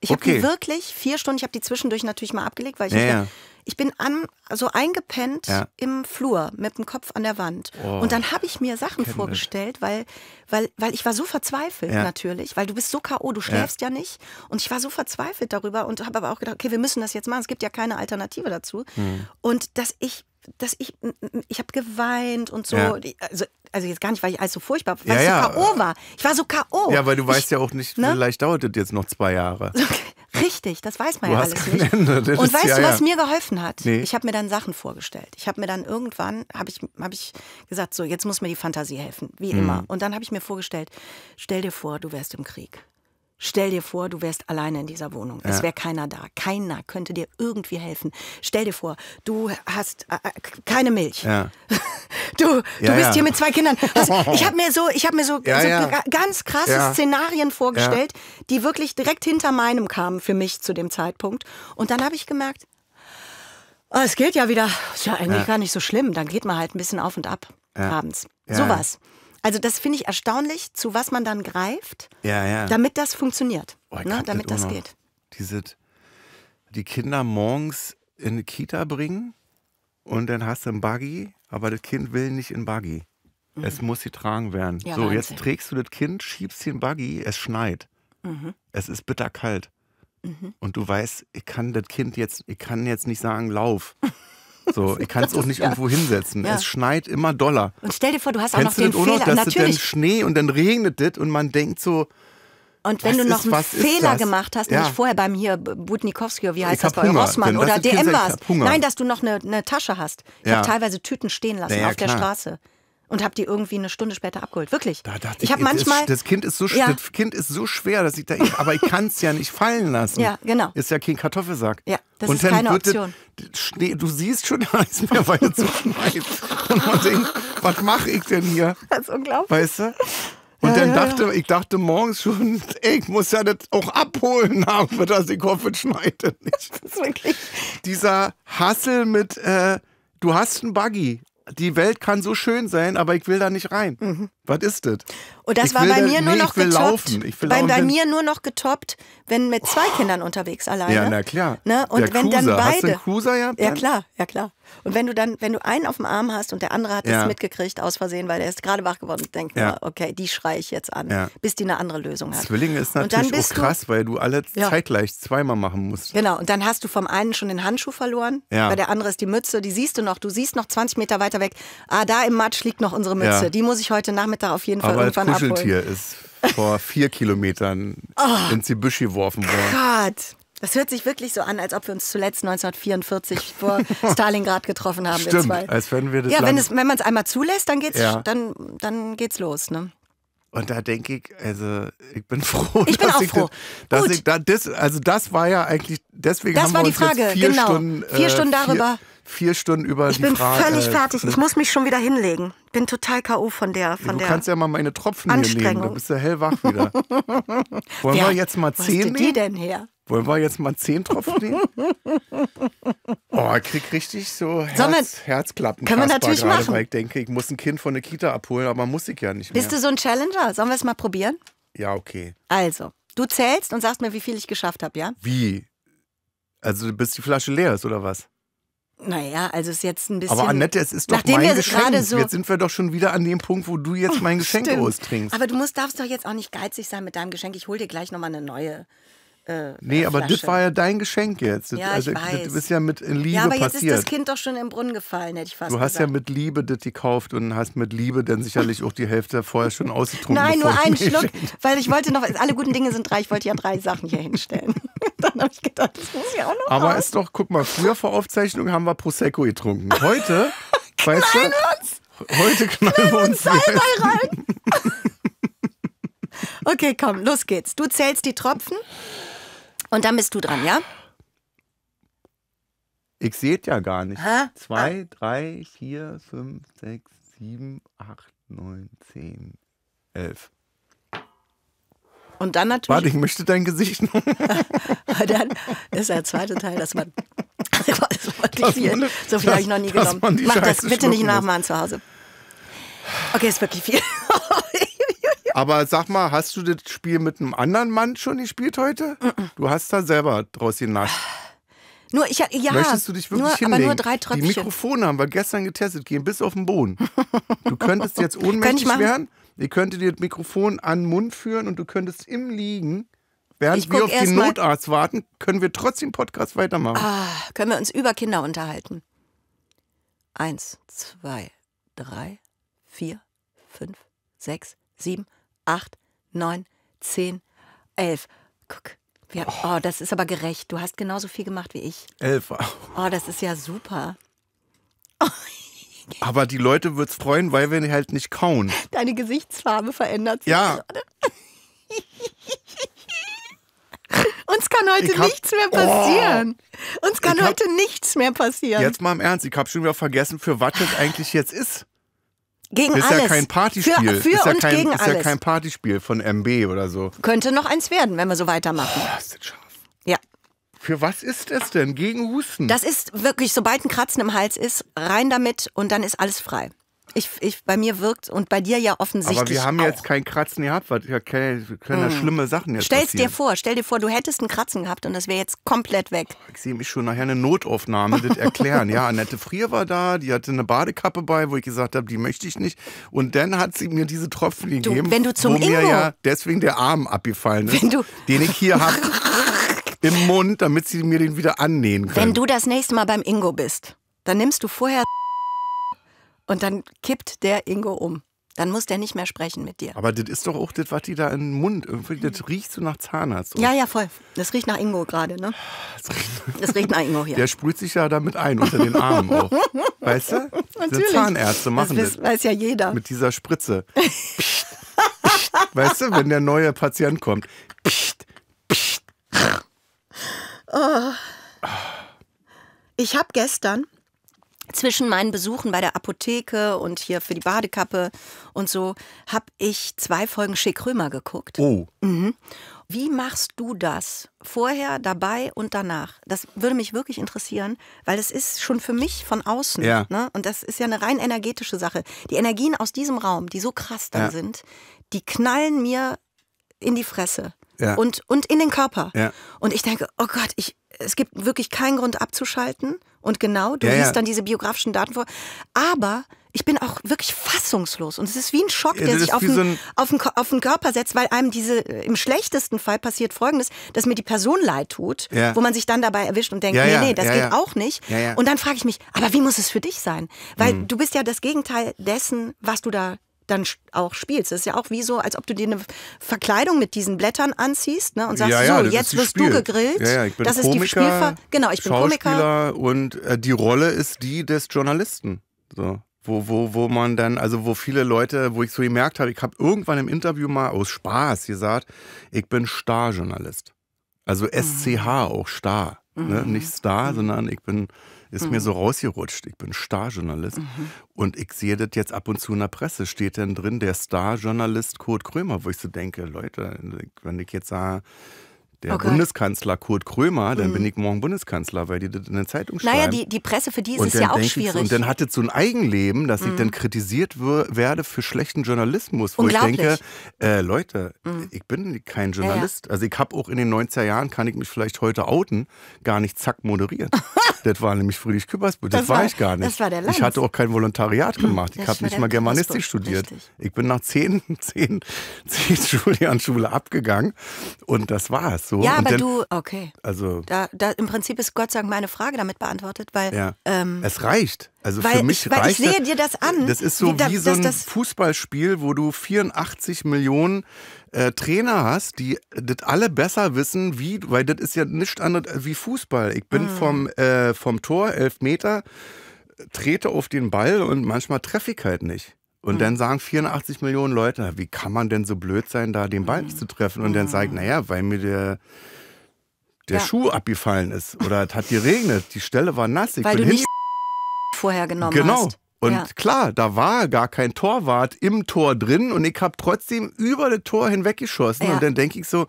S3: Ich okay. habe wirklich vier Stunden, ich habe die zwischendurch natürlich mal abgelegt, weil ich ja, ich bin an, so eingepennt ja. im Flur mit dem Kopf an der Wand. Oh, und dann habe ich mir Sachen ich vorgestellt, weil, weil, weil ich war so verzweifelt ja. natürlich, weil du bist so K.O., du schläfst ja. ja. nicht. Und ich war so verzweifelt darüber und habe aber auch gedacht, okay, wir müssen das jetzt machen. Es gibt ja keine Alternative dazu. Mhm. Und dass ich dass ich, ich habe geweint und so. Ja. Also, also jetzt gar nicht, weil ich alles so furchtbar, weil ja, ich ja. so K.O. war. Ich war so K.O. Ja, weil du ich, weißt ja auch
S1: nicht, ne? vielleicht dauert das jetzt noch zwei Jahre.
S3: Richtig, das weiß man du ja alles nicht. Ende, und weißt du, was mir geholfen hat? Nee. Ich habe mir dann Sachen vorgestellt. Ich habe mir dann irgendwann, habe ich, hab ich gesagt, so jetzt muss mir die Fantasie helfen, wie mhm. immer. Und dann habe ich mir vorgestellt, stell dir vor, du wärst im Krieg. Stell dir vor, du wärst alleine in dieser Wohnung. Ja. Es wäre keiner da. Keiner könnte dir irgendwie helfen. Stell dir vor, du hast äh, äh keine Milch. Ja. Du, ja, du bist hier mit zwei Kindern. Also, ich habe mir so, ich habe mir so, so ganz krasse Szenarien vorgestellt, die wirklich direkt hinter meinem kamen für mich zu dem Zeitpunkt. Und dann habe ich gemerkt, oh, es geht ja wieder. Ist ja eigentlich gar nicht so schlimm. Dann geht man halt ein bisschen auf und ab abends. Sowas. Also das finde ich erstaunlich, zu was man dann greift, ja, ja. damit das funktioniert, oh,
S1: ne? damit das, das geht. Diese, die Kinder morgens in die Kita bringen und dann hast du einen Buggy, aber das Kind will nicht in Buggy. Mhm. Es muss sie tragen werden. Ja, so, Wahnsinn. jetzt trägst du das Kind, schiebst den Buggy, es schneit. Mhm. Es ist bitterkalt. Mhm. Und du weißt, ich kann das Kind jetzt, ich kann jetzt nicht sagen, lauf. So, ich kann es auch nicht ja. irgendwo hinsetzen. Ja. Es schneit immer doller. Und
S2: stell dir vor, du hast auch
S1: Kennst noch den Fehler. dass Natürlich. Es dann Schnee und dann regnet es und man denkt so.
S3: Und wenn du noch ist, einen Fehler gemacht hast, ja. nämlich vorher beim hier Butnikowski, wie heißt ich das bei Rossmann oder DM warst. Nein, dass du noch eine, eine Tasche hast. Ich ja. habe teilweise Tüten stehen lassen auf klar. der Straße und habe die irgendwie eine Stunde später abgeholt. Wirklich. Da dachte ich, ich manchmal ist, das Kind
S1: ist so ja. das Kind ist so schwer, dass ich da ich, aber ich kann es ja nicht fallen lassen. Ja, genau. Ist ja kein Kartoffelsack. Ja, das und ist keine Option. Schnee, du siehst schon da alles mehr, weil es so schneit. Und man denkt, was mache ich denn hier? Das ist unglaublich. Weißt du? Und ja, dann dachte ja, ich dachte morgens schon, ey, ich muss ja das auch abholen haben, dass ich hoffe, es schneidet nicht. Das ist wirklich. Dieser Hassel mit, äh, du hast einen Buggy die Welt kann so schön sein, aber ich will da nicht rein. Mhm. Was ist das? Und das ich war bei mir nur noch getoppt. bei mir
S3: nur noch getoppt, wenn mit zwei oh. Kindern unterwegs alleine. Ja, na
S1: klar. Ne? Und Der wenn Cruiser. dann beide. Hast du einen Cruiser ja? Ja, klar,
S3: ja klar. Und wenn du dann, wenn du einen auf dem Arm hast und der andere hat ja. das mitgekriegt aus Versehen, weil der ist gerade wach geworden, denkt ja. Mal, okay, die schreie ich jetzt an, ja. bis die eine andere Lösung hat. Zwillinge ist natürlich auch krass,
S1: du, weil du alle ja. zeitgleich zweimal machen musst.
S3: Genau, und dann hast du vom einen schon den Handschuh verloren, ja. bei der andere ist die Mütze, die siehst du noch, du siehst noch 20 Meter weiter weg, ah, da im Matsch liegt noch unsere Mütze, ja. die muss ich heute Nachmittag auf jeden Fall Aber irgendwann das abholen.
S1: ist vor vier Kilometern oh, ins Zibüsch geworfen worden.
S3: Gott. Das hört sich wirklich so an, als ob wir uns zuletzt 1944 vor Stalingrad getroffen haben. Stimmt, als wenn wir das Ja, Land wenn, man es einmal zulässt, dann geht's, ja. dann, dann geht's los. Ne?
S1: Und da denke ich, also ich bin froh. Ich bin auch ich froh. Das, dass ich da, das, also das war ja eigentlich, deswegen das haben wir uns Frage. jetzt vier genau. Stunden, vier äh, Stunden darüber. Vier, vier Stunden über ich die Frage. Ich bin völlig äh, fertig. Ich muss
S3: mich schon wieder hinlegen. Bin total K.O. von der. Von du der kannst ja
S1: mal meine Tropfen hinlegen. Du bist ja hellwach wieder. Wollen Wer, wir jetzt mal zehn nehmen? die denn her? Wollen wir jetzt mal zehn Tropfen nehmen? Oh, ich krieg richtig so Herz, Herzklappen. Können wir natürlich gerade, machen. Weil ich denke, ich muss ein Kind von der Kita abholen, aber muss ich ja nicht mehr. Bist du
S3: so ein Challenger? Sollen wir es mal probieren? Ja, okay. Also, du zählst und sagst mir, wie viel ich geschafft habe, ja?
S1: Wie? Also, bis die Flasche leer ist, oder was?
S3: Naja, also ist jetzt ein bisschen. Aber Annette, es ist doch mein wir Geschenk. So jetzt
S1: sind wir doch schon wieder an dem Punkt, wo du jetzt mein Geschenk Stimmt. austrinkst. Aber du
S3: musst, darfst doch jetzt auch nicht geizig sein mit deinem Geschenk. Ich hole dir gleich nochmal eine neue äh, äh, nee, aber das war ja
S1: dein Geschenk jetzt. Das, ja, also, Du bist ja mit Liebe passiert. Ja, aber jetzt ist das Kind
S3: doch schon im Brunnen gefallen, hätte ich fast gesagt. Du hast gesagt. ja
S1: mit Liebe das gekauft und hast mit Liebe dann sicherlich auch die Hälfte vorher schon ausgetrunken. Nein, nur einen Schluck, schenkt.
S3: weil ich wollte noch, alle guten Dinge sind drei, ich wollte ja drei Sachen hier hinstellen. dann habe ich
S1: gedacht, das muss ich auch noch Aber raus. ist doch, guck mal, früher vor Aufzeichnung haben wir Prosecco getrunken. Heute, weißt du, uns. heute knallen, wir uns Salbei
S3: rein. okay, komm, los geht's. Du zählst die Tropfen. Und dann bist du dran, ja?
S1: Ich sehe ja gar nicht. Hä? Zwei, ah. drei, vier, fünf, sechs, sieben, acht, neun, zehn, elf.
S3: Und dann natürlich. Warte, ich möchte dein Gesicht. dann ist der zweite Teil, dass man. das viel, so viel habe ich noch nie genommen. Mach das bitte nicht nachmachen zu Hause. Okay, ist wirklich viel. Oh,
S1: aber sag mal, hast du das Spiel mit einem anderen Mann schon gespielt heute? Du hast da selber draus genascht.
S3: Nur ich ja. Möchtest du dich wirklich nur, hinlegen? Aber nur drei Tröpfchen. Die
S1: Mikrofone haben wir gestern getestet, gehen bis auf den Boden. Du könntest jetzt ohnmächtig Könnt werden. Ihr könntet dir das Mikrofon an den Mund führen und du könntest im Liegen, während wir auf den Notarzt warten, können wir trotzdem Podcast weitermachen.
S3: Ah, können wir uns über Kinder unterhalten? Eins, zwei, drei, vier, fünf, sechs, sieben, acht, neun, zehn, elf. Guck. Wir, oh. das ist aber gerecht. Du hast genauso viel gemacht wie ich. Elf. Oh, das ist ja super.
S1: Aber die Leute würden es freuen, weil wir halt nicht kauen.
S3: Deine Gesichtsfarbe verändert sich. Ja. Uns kann heute hab, nichts mehr passieren. Oh, Uns kann hab, heute nichts mehr passieren. Jetzt mal im
S1: Ernst, ich habe schon wieder vergessen, für was das eigentlich jetzt ist.
S3: Gegen ist alles. ja kein Partyspiel. Für, für ist ja und kein, gegen ist alles. ja kein
S1: Partyspiel von MB oder so.
S3: Könnte noch eins werden, wenn wir so weitermachen. Oh, ist das scharf. Ja. Für was
S1: ist es denn? Gegen Husten?
S3: Das ist wirklich, sobald ein Kratzen im Hals ist, rein damit und dann ist alles frei. Ich, ich, bei mir wirkt und bei dir ja offensichtlich. Aber wir haben
S1: auch. jetzt kein Kratzen gehabt, weil wir können, können mhm. da schlimme Sachen jetzt Stell's passieren. dir
S3: vor, stell dir vor, du hättest einen Kratzen gehabt und das wäre jetzt komplett weg.
S1: Ich sehe mich schon nachher eine Notaufnahme das erklären. ja, Annette Frier war da, die hatte eine Badekappe bei, wo ich gesagt habe, die möchte ich nicht. Und dann hat sie mir diese Tropfen gegeben, du, wenn du zum wo Ingo, mir ja deswegen der Arm abgefallen ist, den ich hier habe. Im Mund, damit sie mir den wieder annähen kann. Wenn
S3: du das nächste Mal beim Ingo bist, dann nimmst du vorher und dann kippt der Ingo um. Dann muss der nicht mehr sprechen mit dir.
S1: Aber das ist doch auch das, was die da im Mund, irgendwie, das riecht so nach Zahnarzt. Ja,
S3: ja, voll. Das riecht nach Ingo gerade, ne? Das riecht nach Ingo hier. Der
S1: sprüht sich ja damit ein, unter den Armen auch. Weißt du? Natürlich. Die Zahnärzte machen das. Das weiß ja jeder. Mit dieser Spritze.
S3: weißt du, wenn
S1: der neue Patient kommt.
S3: Oh. Ich habe gestern zwischen meinen Besuchen bei der Apotheke und hier für die Badekappe und so habe ich zwei Folgen Schick Krömer geguckt.
S2: Oh. Mhm.
S3: Wie machst du das? Vorher, dabei und danach? Das würde mich wirklich interessieren, weil es ist schon für mich von außen. Ja. Ne? Und das ist ja eine rein energetische Sache. Die Energien aus diesem Raum, die so krass dann ja. sind, die knallen mir in die Fresse ja. und, und in den Körper. Ja. Und ich denke, oh Gott, ich, es gibt wirklich keinen Grund abzuschalten. Und genau, du ja, liest dann diese biografischen Daten vor. Aber ich bin auch wirklich fassungslos. Und es ist wie ein Schock, der sich auf den, so ein... auf, den, auf den Körper setzt, weil einem diese, äh, im schlechtesten Fall passiert Folgendes, dass mir die Person leid tut, ja. wo man sich dann dabei erwischt und denkt, ja, nee, nee, das geht auch nicht. Ja, ja. Und dann frage ich mich, aber wie muss es für dich sein? Weil mhm. du bist ja das Gegenteil dessen, was du da dann auch spielst. Das ist ja auch wie so, als ob du dir eine Verkleidung mit diesen Blättern anziehst ne, und sagst, ja, ja, so, jetzt wirst Spiel. du gegrillt. Ja, ja, ich bin das Komiker, ist die Spielver genau, ich bin Komiker.
S1: Und äh, die Rolle ist die des Journalisten. So wo, wo, wo man dann, also wo viele Leute, wo ich so gemerkt habe, ich habe irgendwann im Interview mal aus Spaß gesagt, ich bin Star-Journalist. Also SCH mhm. auch Star. Ne? Mhm. Nicht Star, mhm. sondern ich bin ist mhm. mir so rausgerutscht. Ich bin Starjournalist mhm. und ich sehe das jetzt ab und zu in der Presse. Steht denn drin der Starjournalist Kurt Krömer, wo ich so denke, Leute, wenn ich jetzt sage, der okay. Bundeskanzler Kurt Krömer, dann mhm. bin ich morgen Bundeskanzler, weil die das in der Zeitung schreiben. Naja, die, die Presse
S3: für die ist es ja auch schwierig. So, und dann
S1: hatte so ein Eigenleben, dass mhm. ich dann mhm. kritisiert werde für schlechten Journalismus, wo ich denke, äh, Leute, mhm. ich bin kein Journalist. Ja, ja. Also ich habe auch in den 90er Jahren, kann ich mich vielleicht heute outen, gar nicht zack moderiert. das war nämlich Friedrich Küppersburg. Das, das war, ich gar nicht. Das war der Lanz. Ich hatte auch kein Volontariat mhm. gemacht. Ich habe nicht mal Germanistik studiert. Richtig. Ich bin nach zehn, zehn, zehn Schuljahren Schule abgegangen und das war's. So, ja, aber dann, du, okay. Also, da,
S3: da, Im Prinzip ist Gott sei Dank meine Frage damit beantwortet, weil. Ja, ähm, es
S1: reicht. Also für mich ich, weil reicht. Ich sehe das, dir das an. Das ist so wie, da, wie so ein das, Fußballspiel, wo du 84 Millionen äh, Trainer hast, die das alle besser wissen, wie, weil das ist ja nicht anders wie Fußball. Ich bin mhm. vom, äh, vom Tor, elf Meter, trete auf den Ball und manchmal treffe ich halt nicht. Und mhm. dann sagen 84 Millionen Leute, wie kann man denn so blöd sein, da den Ball nicht zu treffen? Und dann hm. sage ich, naja, weil mir der, der ja. Schuh abgefallen ist oder es hat geregnet, die Stelle war nass. Ich weil bin du nicht
S3: vorher genommen genau. hast. Genau. Und ja.
S1: klar, da war gar kein Torwart im Tor drin und ich habe trotzdem über das Tor hinweggeschossen. Ja. Und dann denke ich so,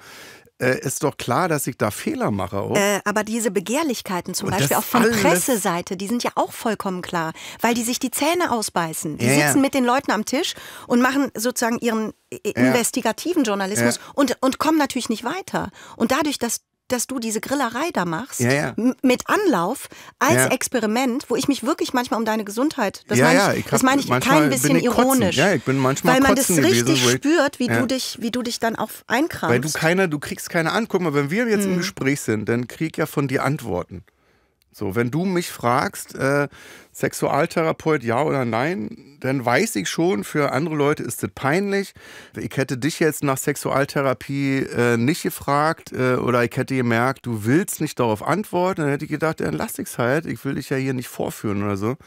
S1: äh, ist doch klar, dass ich da Fehler mache. Äh,
S3: aber diese Begehrlichkeiten zum Und Beispiel auch von Presseseite, die sind ja auch vollkommen klar, weil die sich die Zähne ausbeißen. Die ja, sitzen ja. mit den Leuten am Tisch und machen sozusagen ihren äh, ja. investigativen Journalismus und, und kommen natürlich nicht weiter. Und dadurch, dass dass du diese Grillerei da machst, ja, ja. mit Anlauf als ja. Experiment, wo ich mich wirklich manchmal um deine Gesundheit, das meine ich, ich, mein ich kein bisschen ich ironisch. Ja,
S1: ich bin manchmal Weil man das richtig gewesen, spürt, wie, du dich,
S3: wie du dich dann auch einkramst. Weil du
S1: keine, du kriegst keine an. Guck mal, wenn wir jetzt hm. im mhm. Gespräch sind, dann krieg ich ja von dir Antworten. So, wenn du mich fragst, äh, Sexualtherapeut ja oder nein, dann weiß ich schon, für andere Leute ist das peinlich. Ich hätte dich jetzt nach Sexualtherapie äh, nicht gefragt äh, oder ich hätte gemerkt, du willst nicht darauf antworten. Dann hätte ich gedacht, dann lass ich's halt, ich will dich ja hier nicht vorführen oder so.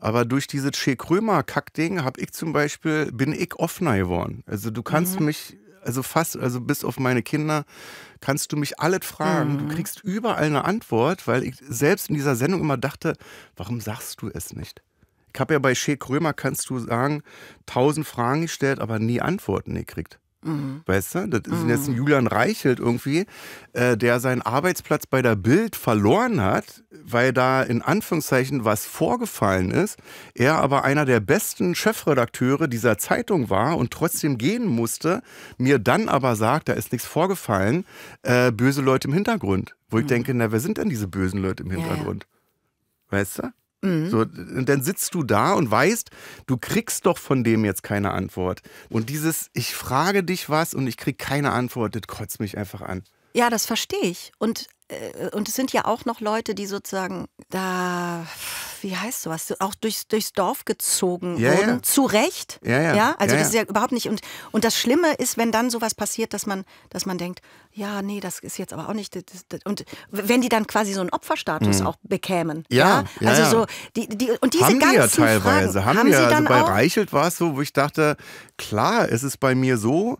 S1: Aber durch dieses Che Krömer-Kack-Ding habe ich zum Beispiel, bin ich offener geworden. Also du kannst mhm. mich also fast, also bis auf meine Kinder, kannst du mich alles fragen. Mhm. Du kriegst überall eine Antwort, weil ich selbst in dieser Sendung immer dachte, warum sagst du es nicht? Ich habe ja bei Shea Krömer, kannst du sagen, tausend Fragen gestellt, aber nie Antworten gekriegt. Mhm. Weißt du, das ist mhm. jetzt ein Julian Reichelt irgendwie, äh, der seinen Arbeitsplatz bei der Bild verloren hat, weil da in Anführungszeichen was vorgefallen ist. Er aber einer der besten Chefredakteure dieser Zeitung war und trotzdem gehen musste, mir dann aber sagt, da ist nichts vorgefallen, äh, böse Leute im Hintergrund. Wo ich mhm. denke, na, wer sind denn diese bösen Leute im Hintergrund? Ja, ja. Weißt du? Mhm. So, und dann sitzt du da und weißt, du kriegst doch von dem jetzt keine Antwort. Und dieses, ich frage dich was und ich krieg keine Antwort, das kotzt mich einfach an.
S3: Ja, das verstehe ich. Und äh, und es sind ja auch noch Leute, die sozusagen da, wie heißt sowas, auch durchs, durchs Dorf gezogen ja, wurden. Ja. Zu Recht. Ja, ja. ja? also ja, das ist ja überhaupt nicht. Und, und das Schlimme ist, wenn dann sowas passiert, dass man, dass man denkt, ja, nee, das ist jetzt aber auch nicht. Das, das. Und wenn die dann quasi so einen Opferstatus hm. auch bekämen. Ja. ja? also so, die, die, und diese haben ganzen die ja teilweise. Fragen, haben, haben sie ja, also dann also bei auch?
S1: Reichelt war es so, wo ich dachte, klar, es ist bei mir so,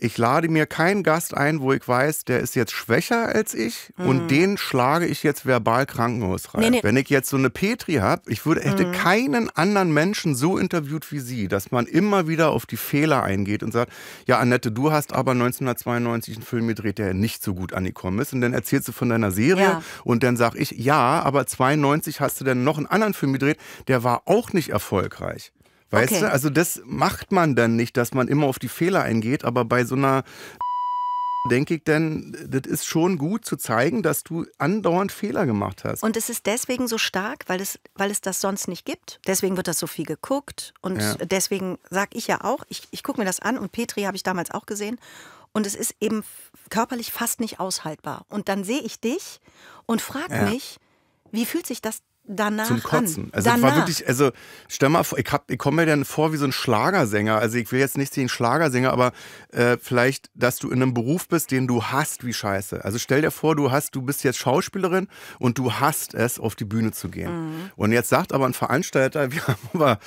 S1: ich lade mir keinen Gast ein, wo ich weiß, der ist jetzt schwächer als ich mhm. und den schlage ich jetzt verbal Krankenhaus rein. Nee, nee. Wenn ich jetzt so eine Petri habe, ich würde, hätte mhm. keinen anderen Menschen so interviewt wie sie, dass man immer wieder auf die Fehler eingeht und sagt, ja Annette, du hast aber 1992 einen Film gedreht, der nicht so gut angekommen ist und dann erzählst du von deiner Serie ja. und dann sag ich, ja, aber 92 hast du dann noch einen anderen Film gedreht, der war auch nicht erfolgreich. Weißt okay. du, also das macht man dann nicht, dass man immer auf die Fehler eingeht, aber bei so einer denke ich denn, das ist schon gut zu zeigen, dass du andauernd Fehler gemacht hast. Und
S3: es ist deswegen so stark, weil es, weil es das sonst nicht gibt. Deswegen wird das so viel geguckt. Und ja. deswegen sage ich ja auch, ich, ich gucke mir das an und Petri habe ich damals auch gesehen. Und es ist eben körperlich fast nicht aushaltbar. Und dann sehe ich dich und frage ja. mich, wie fühlt sich das danach zum Kotzen. An. Also danach. war wirklich,
S1: also stell mal vor, ich, hab, ich komme mir dann vor wie so ein Schlagersänger. Also ich will jetzt nicht den Schlagersänger, aber äh, vielleicht, dass du in einem Beruf bist, den du hast wie Scheiße. Also stell dir vor, du hast, du bist jetzt Schauspielerin und du hast es, auf die Bühne zu gehen. Mhm. Und jetzt sagt aber ein Veranstalter, wir haben aber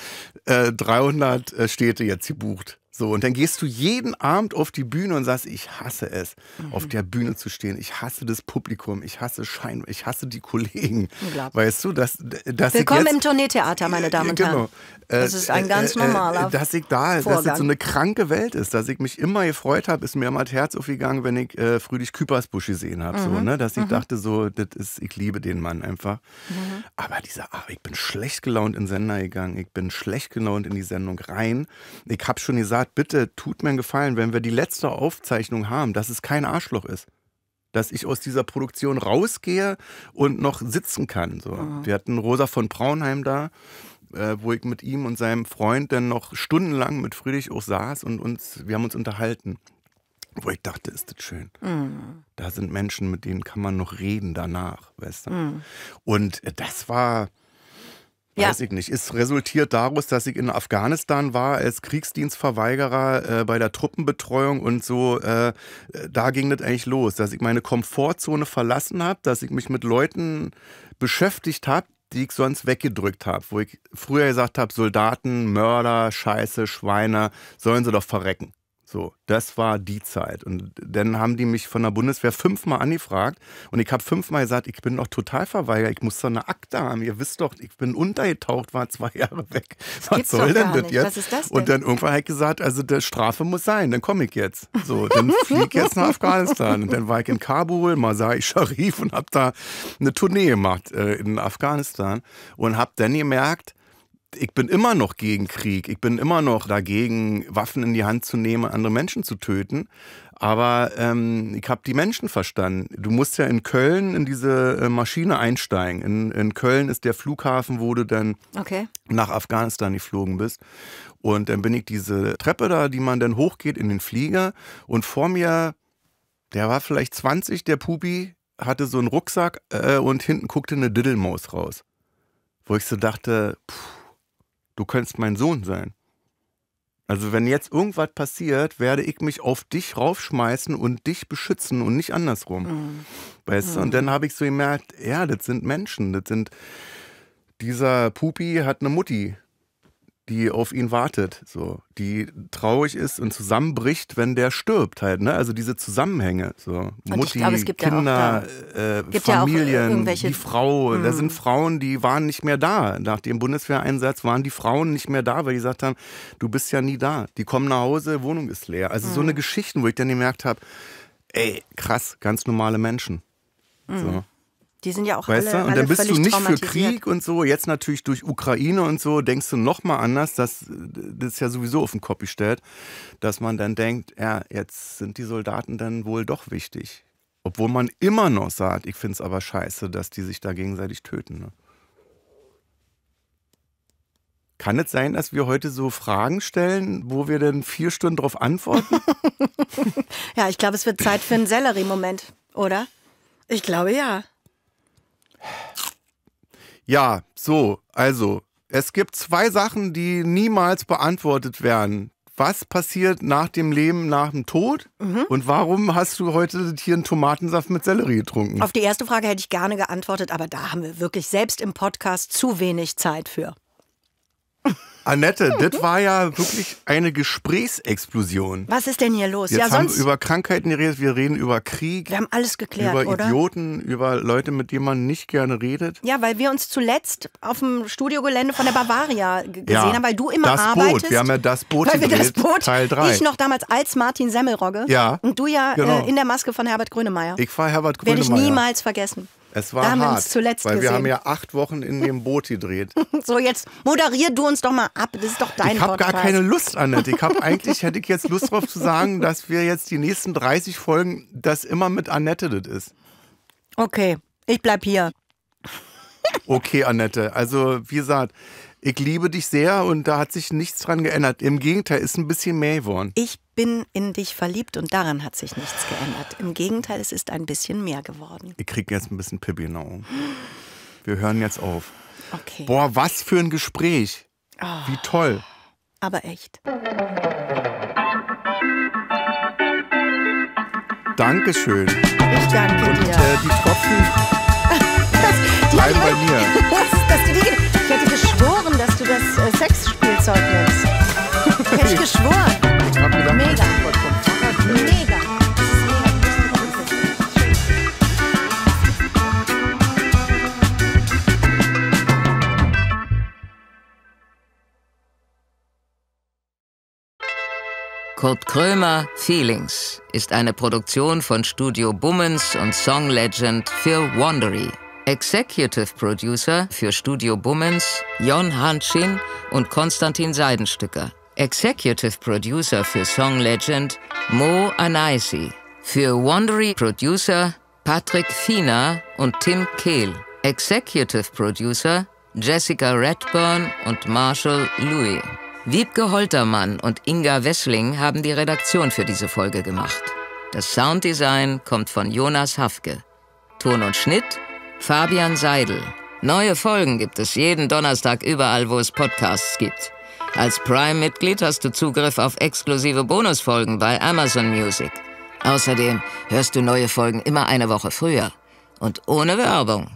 S1: äh, 300 äh, Städte jetzt gebucht. So, und dann gehst du jeden Abend auf die Bühne und sagst, ich hasse es, mhm. auf der Bühne zu stehen. Ich hasse das Publikum, ich hasse Schein, ich hasse die Kollegen. Weißt du, dass, dass Willkommen jetzt, im
S3: Tourneetheater, meine Damen und genau, Herren. Das ist ein äh, ganz äh, äh, normaler. Äh, dass
S1: ich da, Vorgang. dass es so eine kranke Welt ist, dass ich mich immer gefreut habe, ist mir immer das Herz aufgegangen, wenn ich äh, Friedrich Küppersbusch gesehen habe. Mhm. So, ne? Dass ich mhm. dachte, so, das ist, ich liebe den Mann einfach. Mhm. Aber dieser, ah, ich bin schlecht gelaunt in den Sender gegangen, ich bin schlecht gelaunt in die Sendung rein. Ich habe schon gesagt, Eckhard, bitte tut mir einen Gefallen, wenn wir die letzte Aufzeichnung haben, dass es kein Arschloch ist. Dass ich aus dieser Produktion rausgehe und noch sitzen kann. So. Mhm. Wir hatten Rosa von Braunheim da, äh, wo ich mit ihm und seinem Freund dann noch stundenlang mit Friedrich auch saß und uns, wir haben uns unterhalten. Wo ich dachte, ist das schön.
S2: Mhm.
S1: Da sind Menschen, mit denen kann man noch reden danach, weißt du? Mhm. Und äh, das war Weiß ich nicht. Es resultiert daraus, dass ich in Afghanistan war als Kriegsdienstverweigerer äh, bei der Truppenbetreuung und so. Äh, da ging das eigentlich los, dass ich meine Komfortzone verlassen habe, dass ich mich mit Leuten beschäftigt habe, die ich sonst weggedrückt habe, wo ich früher gesagt habe, Soldaten, Mörder, Scheiße, Schweine, sollen sie doch verrecken. So, das war die Zeit. Und dann haben die mich von der Bundeswehr fünfmal angefragt und ich habe fünfmal gesagt, ich bin doch total verweigert, ich muss doch eine Akte haben. Ihr wisst doch, ich bin untergetaucht, war zwei Jahre weg. Das Was soll denn das jetzt? Was ist Das und dann irgendwann hat gesagt, also die Strafe muss sein, dann komme ich jetzt. So, dann fliege ich jetzt nach Afghanistan. Und dann war ich in Kabul, Masai Sharif und habe da eine Tournee gemacht äh, in Afghanistan und habe dann gemerkt, ich bin immer noch gegen Krieg. Ich bin immer noch dagegen, Waffen in die Hand zu nehmen, andere Menschen zu töten. Aber ähm, ich habe die Menschen verstanden. Du musst ja in Köln in diese äh, Maschine einsteigen. In, in Köln ist der Flughafen, wo du dann okay. nach Afghanistan geflogen bist. Und dann bin ich diese Treppe da, die man dann hochgeht in den Flieger. Und vor mir, der war vielleicht 20, der Pubi, hatte so einen Rucksack äh, und hinten guckte eine Diddlemaus raus. Wo ich so dachte, pff, du könntest mein Sohn sein. Also wenn jetzt irgendwas passiert, werde ich mich auf dich raufschmeißen und dich beschützen und nicht andersrum. Mhm. Weißt du? Und mm. dann habe ich so gemerkt, ja, das sind Menschen, das sind dieser Pupi hat eine Mutti, die auf ihn wartet, so, die traurig ist und zusammenbricht, wenn der stirbt halt, ne? Also diese Zusammenhänge, so Mutti, glaube, Kinder, ja da, äh, Familien, ja die Frau, hm. da sind Frauen, die waren nicht mehr da. Nach dem Bundeswehreinsatz waren die Frauen nicht mehr da, weil die gesagt haben, du bist ja nie da. Die kommen nach Hause, Wohnung ist leer. Also hm. so eine Geschichte, wo ich dann gemerkt habe, ey, krass, ganz normale Menschen. So. Hm. Die sind ja auch weißt alle, du? Und dann bist du nicht für Krieg und so. Jetzt natürlich durch Ukraine und so denkst du noch mal anders, dass äh, das ja sowieso auf den Kopf stellt, dass man dann denkt, ja, jetzt sind die Soldaten dann wohl doch wichtig. Obwohl man immer noch sagt, ich finde es aber scheiße, dass die sich da gegenseitig töten. Ne? Kann es sein, dass wir heute so Fragen stellen, wo wir dann vier Stunden darauf antworten?
S3: ja, ich glaube, es wird Zeit für einen Sellerie-Moment, oder? Ich glaube ja.
S1: Ja, so, also, es gibt zwei Sachen, die niemals beantwortet werden. Was passiert nach dem Leben, nach dem Tod? Mhm. Und warum hast du heute hier einen Tomatensaft mit Sellerie getrunken? Auf
S3: die erste Frage hätte ich gerne geantwortet, aber da haben wir wirklich selbst im Podcast zu wenig Zeit für.
S1: Annette, das war ja wirklich eine Gesprächsexplosion. Was ist
S3: denn hier los? Jetzt ja, haben wir über
S1: Krankheiten geredet, wir reden über Krieg. Wir haben
S3: alles geklärt, über oder?
S1: Idioten, über Leute, mit denen man nicht gerne redet.
S3: Ja, weil wir uns zuletzt auf dem Studiogelände von der Bavaria gesehen ja, haben, weil du immer das arbeitest. Boot. Wir haben
S1: ja das Boot weil gedreht, wir das Boot, Teil 3. Ich noch
S3: damals als Martin Semmelrogge ja, und du ja äh, genau. äh, in der Maske von Herbert Grönemeyer.
S1: Ich war Herbert Grönemeyer. Werde ich niemals vergessen. Es war da hart, wir zuletzt weil gesehen. wir haben ja acht Wochen in dem Boot gedreht.
S3: so, jetzt moderier du uns doch mal ab. Das ist doch dein Ich habe gar keine Lust,
S1: Annette. Ich habe eigentlich, hätte ich jetzt Lust drauf zu sagen, dass wir jetzt die nächsten 30 Folgen, das immer mit Annette das ist.
S3: Okay, ich bleib hier.
S1: Okay, Annette. Also, wie gesagt, ich liebe dich sehr und da hat sich nichts dran geändert. Im Gegenteil, ist ein bisschen mehr geworden. Ich
S3: bin in dich verliebt und daran hat sich nichts geändert. Im Gegenteil, es ist ein bisschen mehr geworden.
S1: Ich kriege jetzt ein bisschen Pippi in Augen. Wir hören jetzt auf. Okay. Boah, was für ein Gespräch. Oh. Wie toll. Aber echt. Dankeschön. Ich
S3: danke dir. Und äh,
S1: die Tropfen bleiben bei mir.
S3: Das, das, das, geschworen, dass du das äh, Sexspielzeug nimmst. Hätte ich geschworen. hab gedacht, Mega. Mega.
S2: Kurt Krömer Feelings ist eine Produktion von Studio Bummens und Song Legend für Wandery Executive Producer für Studio Bummens Jon Hanschin und Konstantin Seidenstücker. Executive Producer für Song Legend Mo Anaisi. Für Wandery Producer Patrick Fiener und Tim Kehl. Executive Producer Jessica Redburn und Marshall Louis. Wiebke Holtermann und Inga Wessling haben die Redaktion für diese Folge gemacht. Das Sounddesign kommt von Jonas Hafke. Ton und Schnitt Fabian Seidel. Neue Folgen gibt es jeden Donnerstag überall, wo es Podcasts gibt. Als Prime-Mitglied hast du Zugriff auf exklusive Bonusfolgen bei Amazon Music. Außerdem hörst du neue Folgen immer eine Woche früher und ohne Werbung.